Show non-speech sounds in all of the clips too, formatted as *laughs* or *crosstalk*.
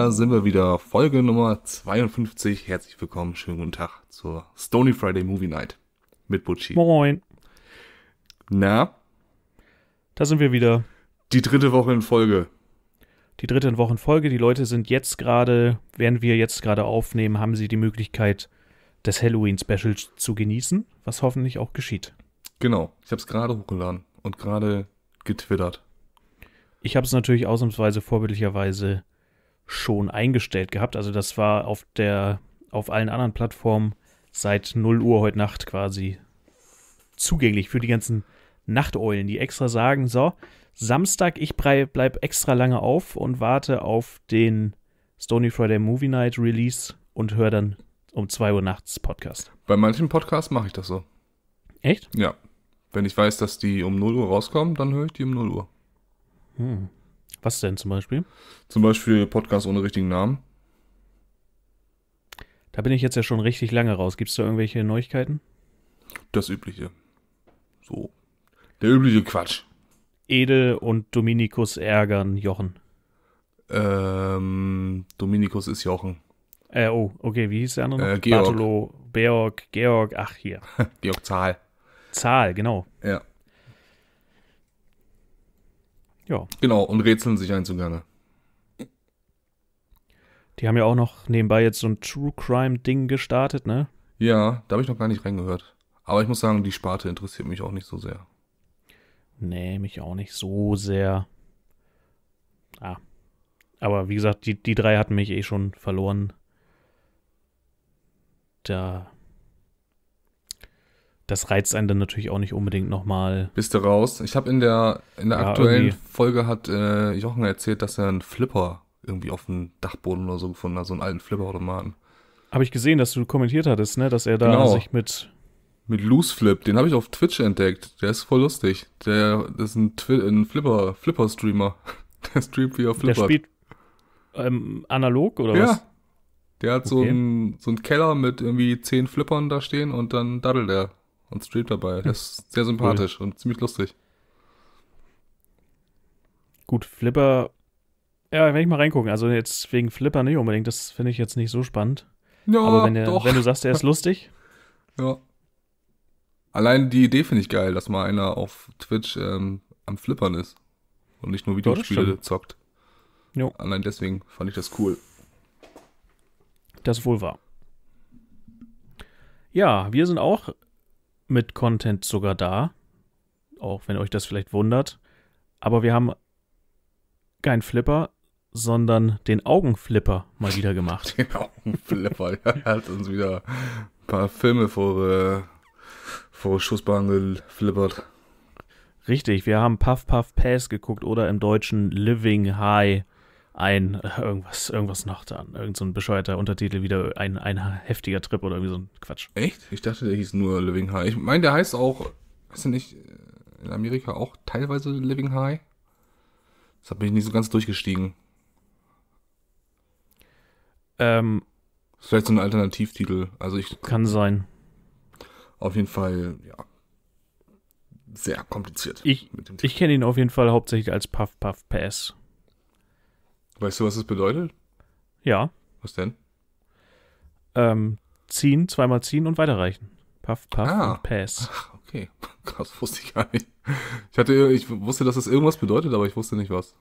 da sind wir wieder. Folge Nummer 52. Herzlich willkommen. Schönen guten Tag zur Stony Friday Movie Night mit Butchi. Moin. Na? Da sind wir wieder. Die dritte Woche in Folge. Die dritte Woche in Folge. Die Leute sind jetzt gerade, während wir jetzt gerade aufnehmen, haben sie die Möglichkeit, das halloween Special zu genießen, was hoffentlich auch geschieht. Genau. Ich habe es gerade hochgeladen und gerade getwittert. Ich habe es natürlich ausnahmsweise vorbildlicherweise schon eingestellt gehabt. Also das war auf der, auf allen anderen Plattformen seit 0 Uhr heute Nacht quasi zugänglich für die ganzen Nachteulen, die extra sagen, so, Samstag, ich bleib extra lange auf und warte auf den Stony Friday Movie Night Release und höre dann um 2 Uhr nachts Podcast. Bei manchen Podcasts mache ich das so. Echt? Ja. Wenn ich weiß, dass die um 0 Uhr rauskommen, dann höre ich die um 0 Uhr. Hm. Was denn zum Beispiel? Zum Beispiel Podcast ohne richtigen Namen. Da bin ich jetzt ja schon richtig lange raus. Gibt es da irgendwelche Neuigkeiten? Das Übliche. So. Der übliche Quatsch. Ede und Dominikus ärgern Jochen. Ähm, Dominikus ist Jochen. Äh, oh, okay, wie hieß der andere noch? Äh, Georg. Bartolo, Georg, Georg, ach hier. *laughs* Georg Zahl. Zahl, genau. Ja. Ja. Genau, und rätseln sich ein so gerne. Die haben ja auch noch nebenbei jetzt so ein True Crime-Ding gestartet, ne? Ja, da habe ich noch gar nicht reingehört. Aber ich muss sagen, die Sparte interessiert mich auch nicht so sehr. Nee, mich auch nicht so sehr. Ah. Aber wie gesagt, die, die drei hatten mich eh schon verloren. Da das reizt einen dann natürlich auch nicht unbedingt nochmal. Bist du raus? Ich habe in der, in der ja, aktuellen irgendwie. Folge hat äh, Jochen erzählt, dass er einen Flipper irgendwie auf dem Dachboden oder so gefunden hat, so einen alten Flipper-Automaten. Habe ich gesehen, dass du kommentiert hattest, ne, dass er da genau. sich mit mit Loose Flip, den habe ich auf Twitch entdeckt. Der ist voll lustig. Der ist ein, Twi ein Flipper Flipper Streamer. *laughs* Der streamt wie er Flipper. Der spielt ähm, analog oder ja. was? Der hat okay. so einen so einen Keller mit irgendwie zehn Flippern da stehen und dann daddelt er und streamt dabei. Das ist sehr sympathisch cool. und ziemlich lustig. Gut, Flipper. Ja, wenn ich mal reingucken. Also jetzt wegen Flipper nicht unbedingt, das finde ich jetzt nicht so spannend. Ja, Aber wenn, der, doch. wenn du sagst, er ist lustig. *laughs* ja. Allein die Idee finde ich geil, dass mal einer auf Twitch ähm, am Flippern ist und nicht nur Videospiele ja, zockt. Jo. Allein deswegen fand ich das cool. Das wohl war. Ja, wir sind auch mit Content sogar da, auch wenn euch das vielleicht wundert. Aber wir haben keinen Flipper, sondern den Augenflipper mal wieder gemacht. *laughs* den Augenflipper, ja, hat uns wieder ein paar Filme vor, äh, vor Schussbahn geflippert. Richtig, wir haben Puff Puff Pass geguckt oder im Deutschen Living High ein äh, irgendwas, irgendwas noch da, irgend so ein bescheuerter Untertitel, wieder ein, ein heftiger Trip oder irgendwie so ein Quatsch. Echt? Ich dachte, der hieß nur Living High. Ich meine, der heißt auch, ist er nicht äh, in Amerika auch teilweise Living High? Das hat mich nicht so ganz durchgestiegen. Ähm, Vielleicht so ein Alternativtitel. Also ich kann sein. Auf jeden Fall, ja. Sehr kompliziert. Ich, ich kenne ihn auf jeden Fall hauptsächlich als Puff Puff PS. Weißt du, was das bedeutet? Ja. Was denn? Ähm, ziehen, zweimal ziehen und weiterreichen. Puff, puff ah. und pass. Ach, okay. *laughs* Krass, wusste ich gar nicht. Ich, hatte, ich wusste, dass das irgendwas bedeutet, aber ich wusste nicht was.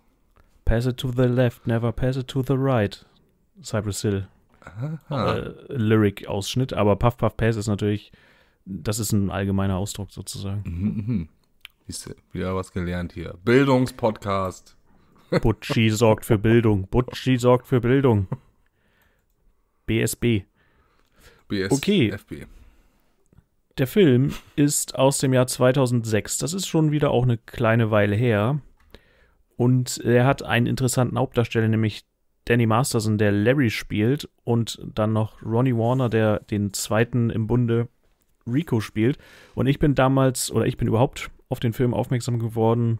Pass it to the left, never pass it to the right. Cypress Hill. Äh, Lyric-Ausschnitt, aber Puff Puff Pass ist natürlich, das ist ein allgemeiner Ausdruck sozusagen. Mhm, mh. Wieder was gelernt hier. Bildungspodcast. Butchi sorgt für Bildung. Butchi sorgt für Bildung. BSB. BS okay. FB. Der Film ist aus dem Jahr 2006. Das ist schon wieder auch eine kleine Weile her. Und er hat einen interessanten Hauptdarsteller, nämlich Danny Masterson, der Larry spielt. Und dann noch Ronnie Warner, der den zweiten im Bunde Rico spielt. Und ich bin damals, oder ich bin überhaupt auf den Film aufmerksam geworden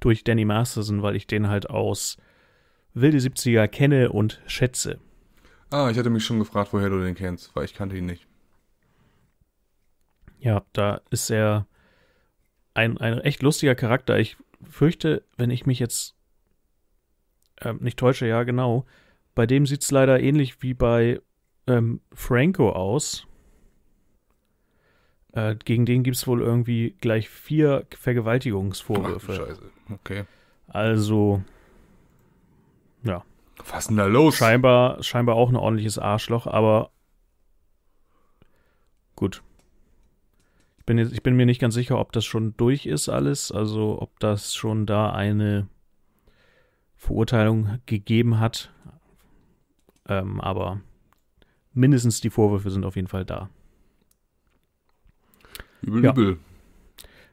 durch Danny Masterson, weil ich den halt aus Wilde 70er kenne und schätze. Ah, ich hatte mich schon gefragt, woher du den kennst, weil ich kannte ihn nicht. Ja, da ist er ein, ein echt lustiger Charakter. Ich fürchte, wenn ich mich jetzt äh, nicht täusche, ja genau, bei dem sieht es leider ähnlich wie bei ähm, Franco aus. Äh, gegen den gibt es wohl irgendwie gleich vier Vergewaltigungsvorwürfe. Ach, Scheiße. Okay. Also, ja. Was ist denn da los? Scheinbar, scheinbar auch ein ordentliches Arschloch, aber gut. Ich bin, jetzt, ich bin mir nicht ganz sicher, ob das schon durch ist alles, also ob das schon da eine Verurteilung gegeben hat. Ähm, aber mindestens die Vorwürfe sind auf jeden Fall da. Übel, ja. übel.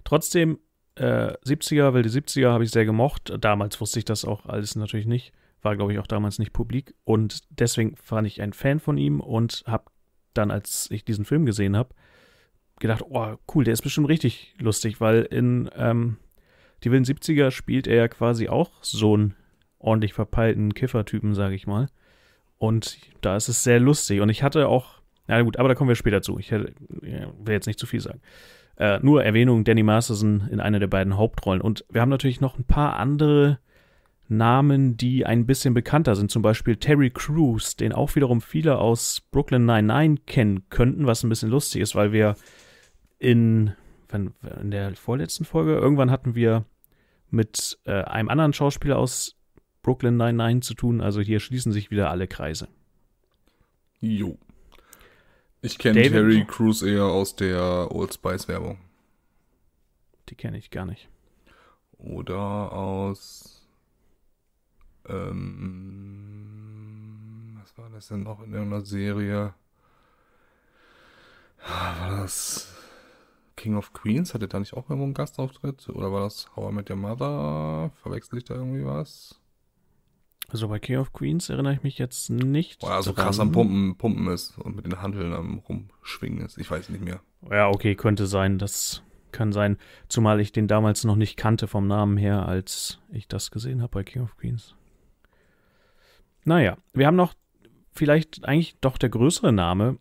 Trotzdem, äh, 70er, weil die 70er habe ich sehr gemocht. Damals wusste ich das auch alles natürlich nicht. War, glaube ich, auch damals nicht publik. Und deswegen fand ich ein Fan von ihm und habe dann, als ich diesen Film gesehen habe, gedacht, oh, cool, der ist bestimmt richtig lustig, weil in ähm, Die Wilden 70er spielt er ja quasi auch so einen ordentlich verpeilten Kiffertypen, sage ich mal. Und da ist es sehr lustig. Und ich hatte auch na gut, aber da kommen wir später zu. Ich will jetzt nicht zu viel sagen. Äh, nur Erwähnung Danny Masterson in einer der beiden Hauptrollen. Und wir haben natürlich noch ein paar andere Namen, die ein bisschen bekannter sind. Zum Beispiel Terry Crews, den auch wiederum viele aus Brooklyn 99 kennen könnten, was ein bisschen lustig ist, weil wir in, in der vorletzten Folge, irgendwann hatten wir mit äh, einem anderen Schauspieler aus Brooklyn 99 zu tun. Also hier schließen sich wieder alle Kreise. Jo. Ich kenne Terry Crews eher aus der Old Spice Werbung. Die kenne ich gar nicht. Oder aus. Ähm, was war das denn noch in irgendeiner Serie? Ah, war das King of Queens? Hatte da nicht auch irgendwo einen Gastauftritt? Oder war das How I Met Your Mother? Verwechsel ich da irgendwie was? Also bei King of Queens erinnere ich mich jetzt nicht. Weil Boah, also krass am Pumpen, Pumpen ist und mit den Handeln am Rumschwingen ist. Ich weiß nicht mehr. Ja, okay, könnte sein. Das kann sein. Zumal ich den damals noch nicht kannte vom Namen her, als ich das gesehen habe bei King of Queens. Naja, wir haben noch vielleicht eigentlich doch der größere Name,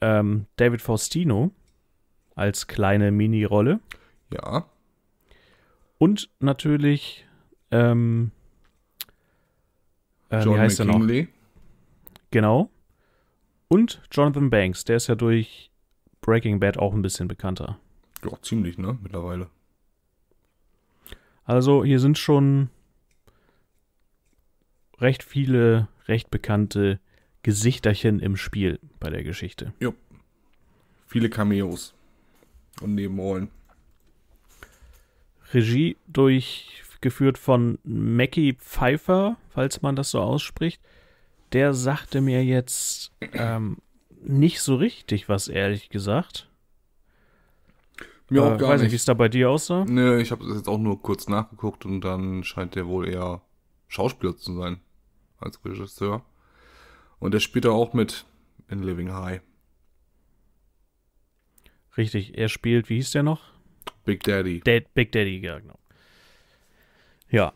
ähm, David Faustino als kleine Mini-Rolle. Ja. Und natürlich ähm, äh, John wie heißt McKinley. Er noch? Genau. Und Jonathan Banks, der ist ja durch Breaking Bad auch ein bisschen bekannter. Ja, ziemlich, ne? Mittlerweile. Also hier sind schon recht viele recht bekannte Gesichterchen im Spiel bei der Geschichte. Jo. Viele Cameos und Nebenrollen. Regie durch geführt von Mackie Pfeiffer, falls man das so ausspricht. Der sagte mir jetzt ähm, nicht so richtig was, ehrlich gesagt. Mir auch äh, gar weiß nicht, wie es da bei dir aussah. Nee, ich habe das jetzt auch nur kurz nachgeguckt und dann scheint der wohl eher Schauspieler zu sein als Regisseur. Und der spielt da auch mit in Living High. Richtig, er spielt, wie hieß der noch? Big Daddy. Da Big Daddy, ja, genau. Ja.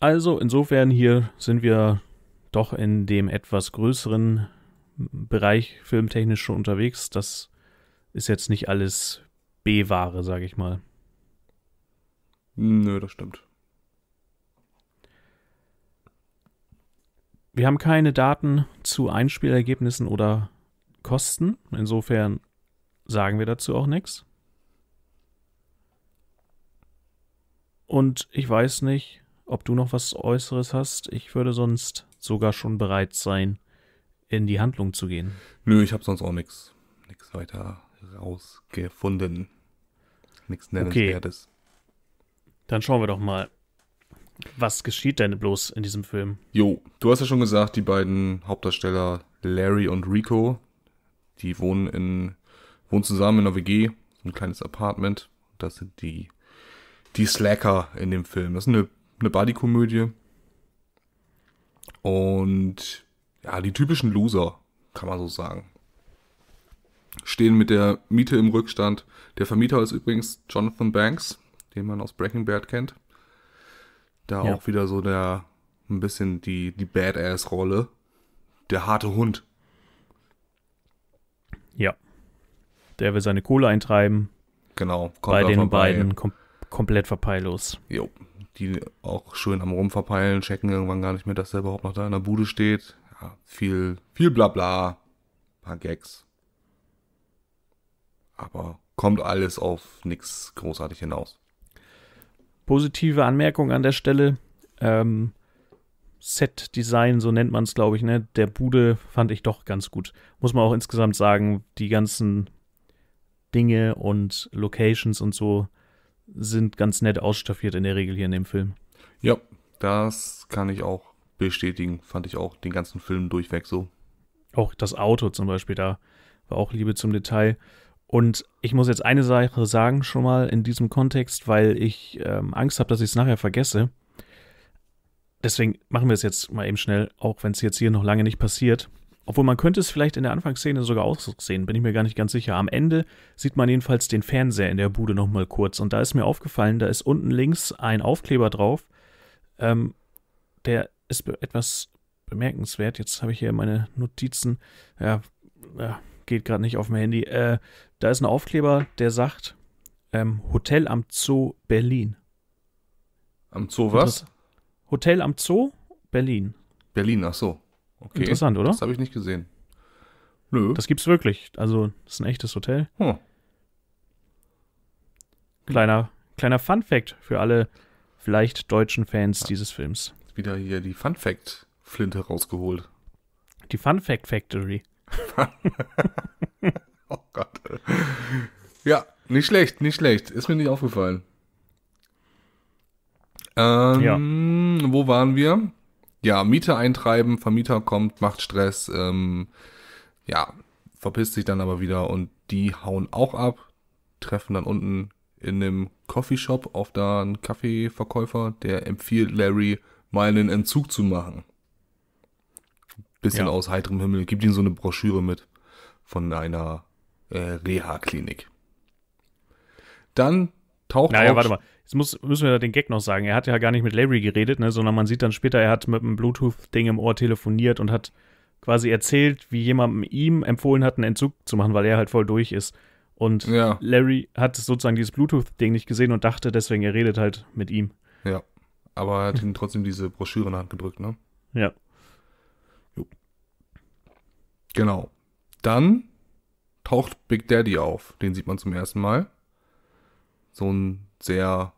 Also insofern hier sind wir doch in dem etwas größeren Bereich filmtechnisch schon unterwegs. Das ist jetzt nicht alles B-Ware, sage ich mal. Nö, das stimmt. Wir haben keine Daten zu Einspielergebnissen oder Kosten. Insofern sagen wir dazu auch nichts. Und ich weiß nicht, ob du noch was Äußeres hast. Ich würde sonst sogar schon bereit sein, in die Handlung zu gehen. Nö, ich habe sonst auch nichts nix weiter rausgefunden. Nichts Nennenswertes. Okay. Dann schauen wir doch mal. Was geschieht denn bloß in diesem Film? Jo, du hast ja schon gesagt, die beiden Hauptdarsteller Larry und Rico, die wohnen in wohnen zusammen in einer WG, so ein kleines Apartment. Das sind die die Slacker in dem Film. Das ist eine, eine Buddy-Komödie. Und ja, die typischen Loser, kann man so sagen. Stehen mit der Miete im Rückstand. Der Vermieter ist übrigens Jonathan Banks, den man aus Breaking Bad kennt. Da ja. auch wieder so der, ein bisschen die, die Badass-Rolle. Der harte Hund. Ja. Der will seine Kohle eintreiben. Genau. Kommt bei den vorbei. beiden kommt komplett verpeillos. Jo, die auch schön am Rumverpeilen, checken irgendwann gar nicht mehr, dass der überhaupt noch da in der Bude steht. Ja, viel, viel Blabla, paar Gags. Aber kommt alles auf nichts großartig hinaus. Positive Anmerkung an der Stelle. Ähm, Set-Design, so nennt man es, glaube ich, ne? Der Bude fand ich doch ganz gut. Muss man auch insgesamt sagen, die ganzen Dinge und Locations und so sind ganz nett ausstaffiert in der Regel hier in dem Film. Ja, das kann ich auch bestätigen. Fand ich auch den ganzen Film durchweg so. Auch das Auto zum Beispiel, da war auch Liebe zum Detail. Und ich muss jetzt eine Sache sagen schon mal in diesem Kontext, weil ich ähm, Angst habe, dass ich es nachher vergesse. Deswegen machen wir es jetzt mal eben schnell, auch wenn es jetzt hier noch lange nicht passiert. Obwohl man könnte es vielleicht in der Anfangsszene sogar aussehen, bin ich mir gar nicht ganz sicher. Am Ende sieht man jedenfalls den Fernseher in der Bude nochmal kurz. Und da ist mir aufgefallen, da ist unten links ein Aufkleber drauf. Ähm, der ist etwas bemerkenswert. Jetzt habe ich hier meine Notizen. Ja, ja geht gerade nicht auf mein Handy. Äh, da ist ein Aufkleber, der sagt ähm, Hotel am Zoo Berlin. Am Zoo was? Hotel am Zoo Berlin. Berlin, ach so. Okay. Interessant, oder? Das habe ich nicht gesehen. Nö. Das gibt's wirklich. Also, das ist ein echtes Hotel. Hm. Kleiner, kleiner Fun Fact für alle vielleicht deutschen Fans ja. dieses Films. Wieder hier die Fun Fact Flinte rausgeholt. Die Fun Fact Factory. *laughs* oh Gott. Ja, nicht schlecht, nicht schlecht. Ist mir nicht aufgefallen. Ähm, ja. Wo waren wir? ja, Miete eintreiben, Vermieter kommt, macht Stress, ähm, ja, verpisst sich dann aber wieder und die hauen auch ab, treffen dann unten in einem Coffeeshop auf da einen Kaffeeverkäufer, der empfiehlt Larry, mal einen Entzug zu machen. Bisschen ja. aus heiterem Himmel, gibt ihm so eine Broschüre mit von einer äh, Reha-Klinik. Dann taucht naja, auf. warte mal. Jetzt muss, müssen wir den Gag noch sagen. Er hat ja gar nicht mit Larry geredet, ne, sondern man sieht dann später, er hat mit einem Bluetooth-Ding im Ohr telefoniert und hat quasi erzählt, wie jemandem ihm empfohlen hat, einen Entzug zu machen, weil er halt voll durch ist. Und ja. Larry hat sozusagen dieses Bluetooth-Ding nicht gesehen und dachte deswegen, er redet halt mit ihm. Ja, aber er hat ihm trotzdem diese Broschüre in die Hand gedrückt, ne? Ja. Jo. Genau. Dann taucht Big Daddy auf. Den sieht man zum ersten Mal. So ein sehr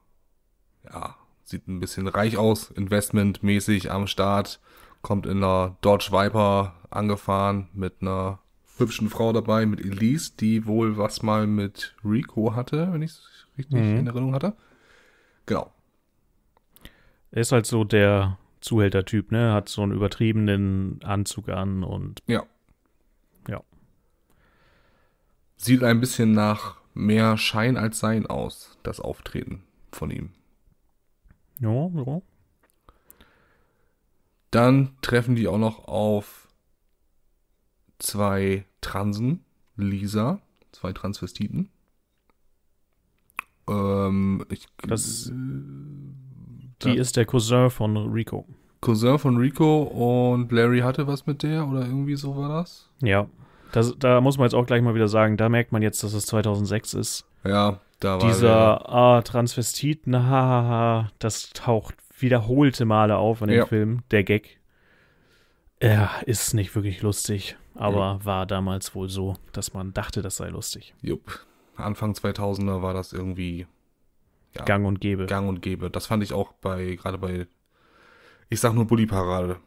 ja, sieht ein bisschen reich aus, investmentmäßig am Start, kommt in einer Dodge Viper angefahren mit einer hübschen Frau dabei, mit Elise, die wohl was mal mit Rico hatte, wenn ich es richtig mhm. in Erinnerung hatte. Genau. Er ist halt so der Zuhältertyp, ne? Hat so einen übertriebenen Anzug an und. Ja. Ja. Sieht ein bisschen nach mehr Schein als Sein aus, das Auftreten von ihm. Ja, ja. Dann treffen die auch noch auf zwei Transen, Lisa, zwei Transvestiten. Ähm, ich, das, äh, die da, ist der Cousin von Rico. Cousin von Rico und Larry hatte was mit der oder irgendwie so war das? Ja. Das, da muss man jetzt auch gleich mal wieder sagen, da merkt man jetzt, dass es 2006 ist. Ja, da war dieser der, ah, Transvestiten, hahaha, das taucht wiederholte Male auf in dem ja. Film, der Gag. Ja, ist nicht wirklich lustig, aber ja. war damals wohl so, dass man dachte, das sei lustig. Jupp. Anfang 2000er war das irgendwie ja, Gang und Gäbe. Gang und Gäbe. Das fand ich auch bei, gerade bei, ich sag nur Bulli-Parade.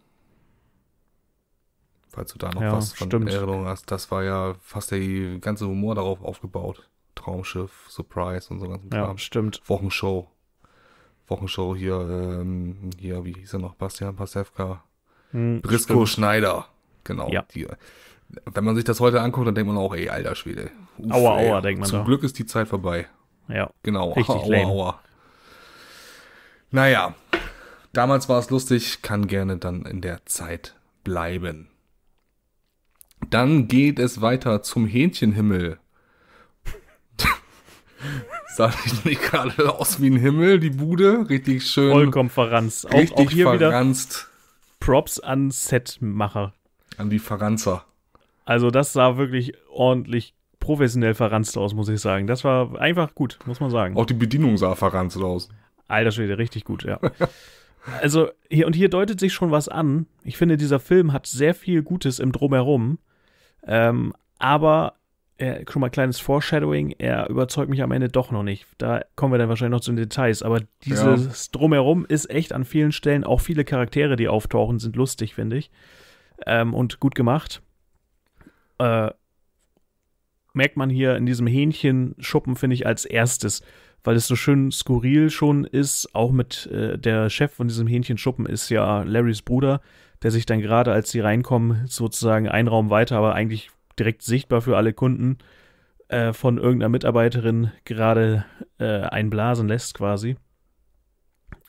Falls du da noch was von stimmt. Erinnerung hast, das war ja fast der ganze Humor darauf aufgebaut. Traumschiff, Surprise und so ganzen Ja, Kram. stimmt. Wochenshow. Wochenshow hier, ähm, hier, wie hieß er noch? Bastian Pasewka. Hm, Brisco stimmt. Schneider. Genau. Ja. Die, wenn man sich das heute anguckt, dann denkt man auch, ey, alter Schwede. Uf, aua, ey, aua, denkt man Zum doch. Glück ist die Zeit vorbei. Ja. Genau. Richtig aua, *laughs* lame. aua. Naja, damals war es lustig, kann gerne dann in der Zeit bleiben. Dann geht es weiter zum Hähnchenhimmel sah nicht gerade aus wie ein Himmel, die Bude. Richtig schön. Vollkommen verranzt. Auch, auch hier verranzt. wieder Props an Setmacher. An die Verranzer. Also das sah wirklich ordentlich professionell verranzt aus, muss ich sagen. Das war einfach gut, muss man sagen. Auch die Bedienung sah verranzt aus. Alter Schwede, richtig gut, ja. *laughs* also hier und hier deutet sich schon was an. Ich finde, dieser Film hat sehr viel Gutes im Drumherum. Ähm, aber er, schon mal kleines Foreshadowing, er überzeugt mich am Ende doch noch nicht. Da kommen wir dann wahrscheinlich noch zu den Details, aber dieses ja. Drumherum ist echt an vielen Stellen, auch viele Charaktere, die auftauchen, sind lustig, finde ich. Ähm, und gut gemacht. Äh, merkt man hier in diesem Hähnchenschuppen, finde ich, als erstes, weil es so schön skurril schon ist. Auch mit äh, der Chef von diesem Hähnchenschuppen ist ja Larrys Bruder, der sich dann gerade, als sie reinkommen, sozusagen einen Raum weiter, aber eigentlich direkt sichtbar für alle Kunden äh, von irgendeiner Mitarbeiterin gerade äh, einblasen lässt quasi.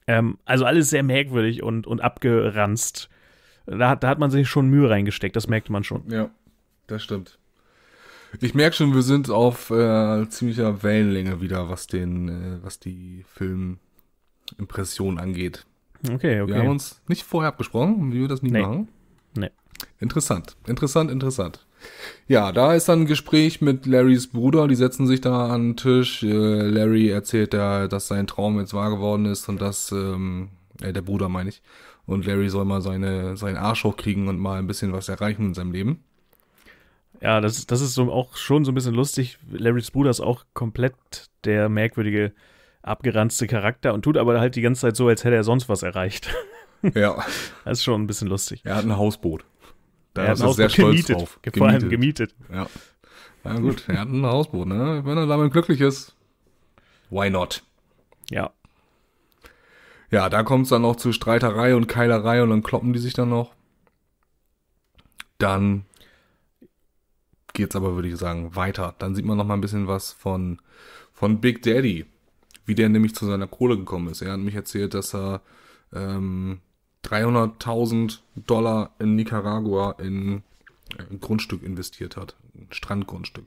Ähm, also alles sehr merkwürdig und, und abgeranzt. Da, da hat man sich schon Mühe reingesteckt, das merkt man schon. Ja, das stimmt. Ich merke schon, wir sind auf äh, ziemlicher Wellenlänge wieder, was den, äh, was die Filmimpression angeht. Okay, okay. Wir haben uns nicht vorher abgesprochen, wie wir das nie nee. machen. Nee. Interessant, interessant, interessant. Ja, da ist dann ein Gespräch mit Larrys Bruder, die setzen sich da an den Tisch. Äh, Larry erzählt da, dass sein Traum jetzt wahr geworden ist und dass, ähm, äh, der Bruder meine ich, und Larry soll mal seine, seinen Arsch hochkriegen und mal ein bisschen was erreichen in seinem Leben. Ja, das, das ist so auch schon so ein bisschen lustig. Larrys Bruder ist auch komplett der merkwürdige, abgeranzte Charakter und tut aber halt die ganze Zeit so, als hätte er sonst was erreicht. *laughs* Ja. Das ist schon ein bisschen lustig. Er hat ein Hausboot. Da er ist er sehr gemietet, drauf. Vor allem gemietet. Ja. Na gut, er hat ein Hausboot, ne? Wenn er damit glücklich ist, why not? Ja. Ja, da kommt es dann noch zu Streiterei und Keilerei und dann kloppen die sich dann noch. Dann geht's aber, würde ich sagen, weiter. Dann sieht man noch mal ein bisschen was von, von Big Daddy, wie der nämlich zu seiner Kohle gekommen ist. Er hat mich erzählt, dass er ähm, 300.000 Dollar in Nicaragua in ein äh, Grundstück investiert hat, ein Strandgrundstück.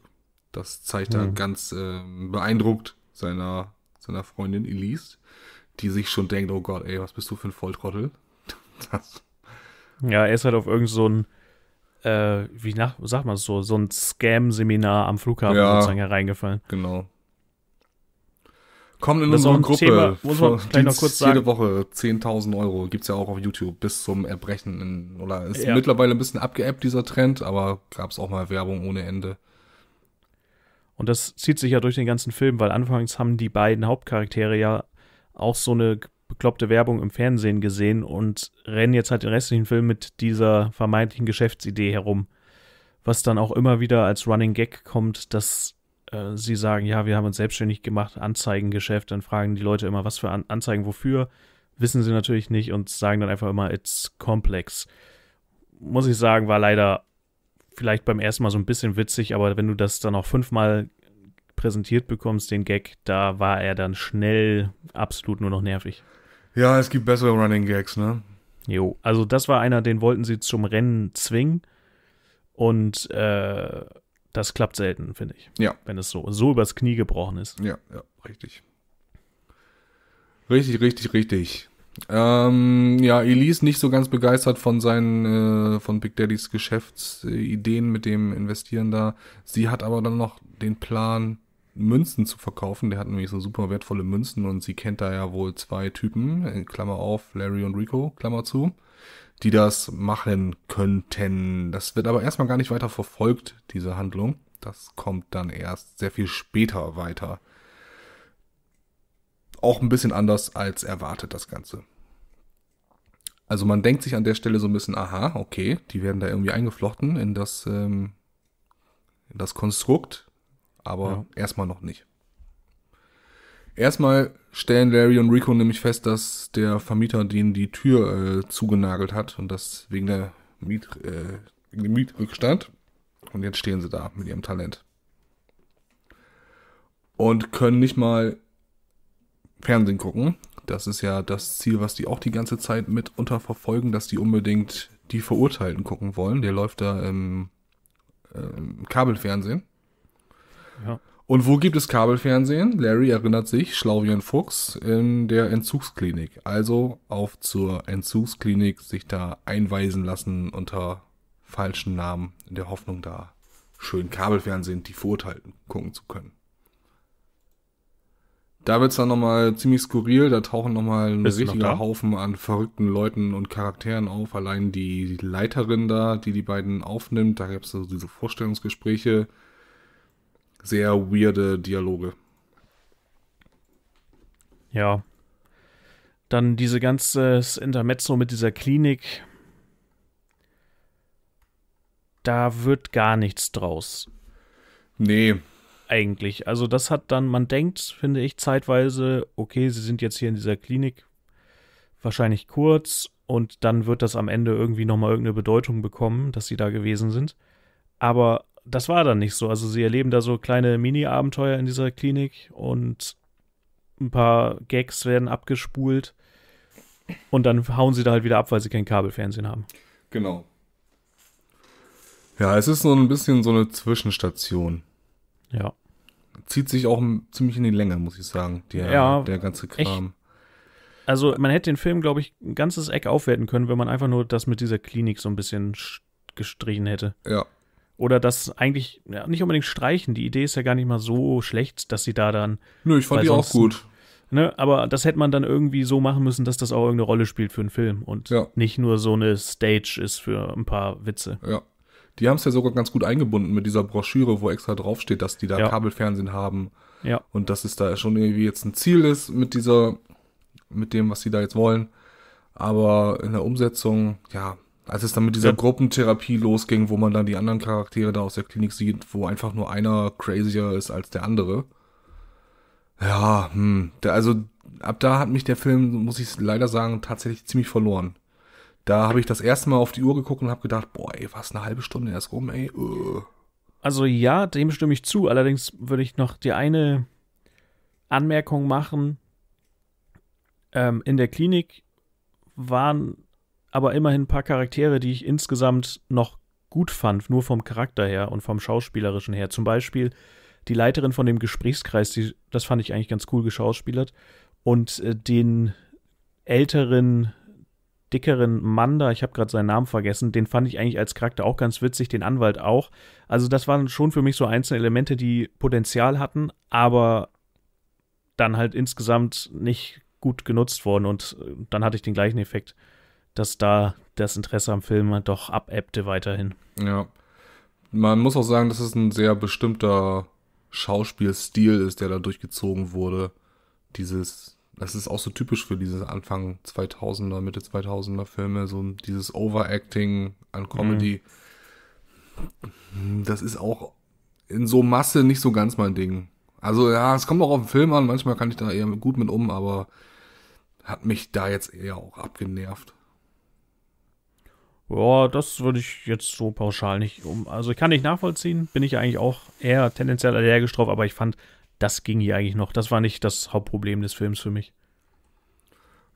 Das zeigt er mhm. ganz äh, beeindruckt seiner, seiner Freundin Elise, die sich schon denkt, oh Gott, ey, was bist du für ein Volltrottel? *laughs* Das. Ja, er ist halt auf irgend so ein, äh, wie nach, sag mal so, so ein Scam-Seminar am Flughafen ja, sozusagen hereingefallen. Genau. Kommen in unsere Gruppe. Thema, muss man gleich noch kurz sagen. Jede Woche 10.000 Euro gibt es ja auch auf YouTube bis zum Erbrechen. In, oder ist ja. mittlerweile ein bisschen abgeappt, dieser Trend, aber gab es auch mal Werbung ohne Ende. Und das zieht sich ja durch den ganzen Film, weil anfangs haben die beiden Hauptcharaktere ja auch so eine bekloppte Werbung im Fernsehen gesehen und rennen jetzt halt den restlichen Film mit dieser vermeintlichen Geschäftsidee herum. Was dann auch immer wieder als Running Gag kommt, dass äh, sie sagen, ja, wir haben uns selbstständig gemacht, Anzeigengeschäft, dann fragen die Leute immer, was für Anzeigen, wofür, wissen sie natürlich nicht und sagen dann einfach immer, it's complex. Muss ich sagen, war leider vielleicht beim ersten Mal so ein bisschen witzig, aber wenn du das dann auch fünfmal präsentiert bekommst, den Gag, da war er dann schnell absolut nur noch nervig. Ja, es gibt bessere Running Gags, ne? Jo, also das war einer, den wollten sie zum Rennen zwingen. Und äh, das klappt selten, finde ich. Ja. Wenn es so, so übers Knie gebrochen ist. Ja, ja, richtig. Richtig, richtig, richtig. Ähm, ja, Elise nicht so ganz begeistert von seinen, äh, von Big Daddys Geschäftsideen mit dem Investieren da. Sie hat aber dann noch den Plan, Münzen zu verkaufen. Der hat nämlich so super wertvolle Münzen und sie kennt da ja wohl zwei Typen, Klammer auf, Larry und Rico, Klammer zu die das machen könnten. Das wird aber erstmal gar nicht weiter verfolgt, diese Handlung. Das kommt dann erst sehr viel später weiter. Auch ein bisschen anders als erwartet das Ganze. Also man denkt sich an der Stelle so ein bisschen, aha, okay, die werden da irgendwie eingeflochten in das, ähm, in das Konstrukt, aber ja. erstmal noch nicht. Erstmal stellen Larry und Rico nämlich fest, dass der Vermieter denen die Tür äh, zugenagelt hat und das wegen, der Miet, äh, wegen dem Mietrückstand. Und jetzt stehen sie da mit ihrem Talent. Und können nicht mal Fernsehen gucken. Das ist ja das Ziel, was die auch die ganze Zeit mitunter verfolgen, dass die unbedingt die Verurteilten gucken wollen. Der läuft da im, äh, im Kabelfernsehen. Ja. Und wo gibt es Kabelfernsehen? Larry erinnert sich, schlau wie ein Fuchs, in der Entzugsklinik. Also auf zur Entzugsklinik sich da einweisen lassen unter falschen Namen, in der Hoffnung da schön Kabelfernsehen, die Verurteilten gucken zu können. Da wird's dann nochmal ziemlich skurril, da tauchen nochmal ein Ist richtiger noch Haufen an verrückten Leuten und Charakteren auf. Allein die Leiterin da, die die beiden aufnimmt, da gibt's so diese Vorstellungsgespräche sehr weirde Dialoge. Ja. Dann diese ganze Intermezzo mit dieser Klinik. Da wird gar nichts draus. Nee. Eigentlich. Also, das hat dann, man denkt, finde ich, zeitweise, okay, sie sind jetzt hier in dieser Klinik. Wahrscheinlich kurz. Und dann wird das am Ende irgendwie nochmal irgendeine Bedeutung bekommen, dass sie da gewesen sind. Aber das war dann nicht so. Also sie erleben da so kleine Mini-Abenteuer in dieser Klinik und ein paar Gags werden abgespult und dann hauen sie da halt wieder ab, weil sie kein Kabelfernsehen haben. Genau. Ja, es ist so ein bisschen so eine Zwischenstation. Ja. Zieht sich auch ziemlich in die Länge, muss ich sagen, der, ja, der ganze Kram. Ich, also man hätte den Film, glaube ich, ein ganzes Eck aufwerten können, wenn man einfach nur das mit dieser Klinik so ein bisschen gestrichen hätte. Ja, oder das eigentlich ja, nicht unbedingt streichen. Die Idee ist ja gar nicht mal so schlecht, dass sie da dann. Nö, ich fand die sonst, auch gut. Ne, aber das hätte man dann irgendwie so machen müssen, dass das auch irgendeine Rolle spielt für einen Film und ja. nicht nur so eine Stage ist für ein paar Witze. Ja. Die haben es ja sogar ganz gut eingebunden mit dieser Broschüre, wo extra draufsteht, dass die da ja. Kabelfernsehen haben. Ja. Und dass es da schon irgendwie jetzt ein Ziel ist mit dieser, mit dem, was sie da jetzt wollen. Aber in der Umsetzung, ja, als es dann mit dieser ja. Gruppentherapie losging, wo man dann die anderen Charaktere da aus der Klinik sieht, wo einfach nur einer crazier ist als der andere. Ja, hm, der, also ab da hat mich der Film, muss ich leider sagen, tatsächlich ziemlich verloren. Da habe ich das erste Mal auf die Uhr geguckt und habe gedacht, boah, ey, was, eine halbe Stunde erst rum, ey. Uh. Also ja, dem stimme ich zu. Allerdings würde ich noch die eine Anmerkung machen. Ähm, in der Klinik waren aber immerhin ein paar Charaktere, die ich insgesamt noch gut fand, nur vom Charakter her und vom Schauspielerischen her. Zum Beispiel die Leiterin von dem Gesprächskreis, die, das fand ich eigentlich ganz cool geschauspielert. Und äh, den älteren, dickeren Mann da, ich habe gerade seinen Namen vergessen, den fand ich eigentlich als Charakter auch ganz witzig, den Anwalt auch. Also das waren schon für mich so einzelne Elemente, die Potenzial hatten, aber dann halt insgesamt nicht gut genutzt worden und äh, dann hatte ich den gleichen Effekt dass da das Interesse am Film doch abebbte weiterhin. Ja. Man muss auch sagen, dass es ein sehr bestimmter Schauspielstil ist, der da durchgezogen wurde. Dieses, das ist auch so typisch für dieses Anfang 2000er, Mitte 2000er Filme, so dieses Overacting an Comedy. Mhm. Das ist auch in so Masse nicht so ganz mein Ding. Also ja, es kommt auch auf den Film an, manchmal kann ich da eher gut mit um, aber hat mich da jetzt eher auch abgenervt. Ja, das würde ich jetzt so pauschal nicht um. Also ich kann nicht nachvollziehen, bin ich eigentlich auch eher tendenziell allergisch drauf, aber ich fand, das ging hier eigentlich noch. Das war nicht das Hauptproblem des Films für mich.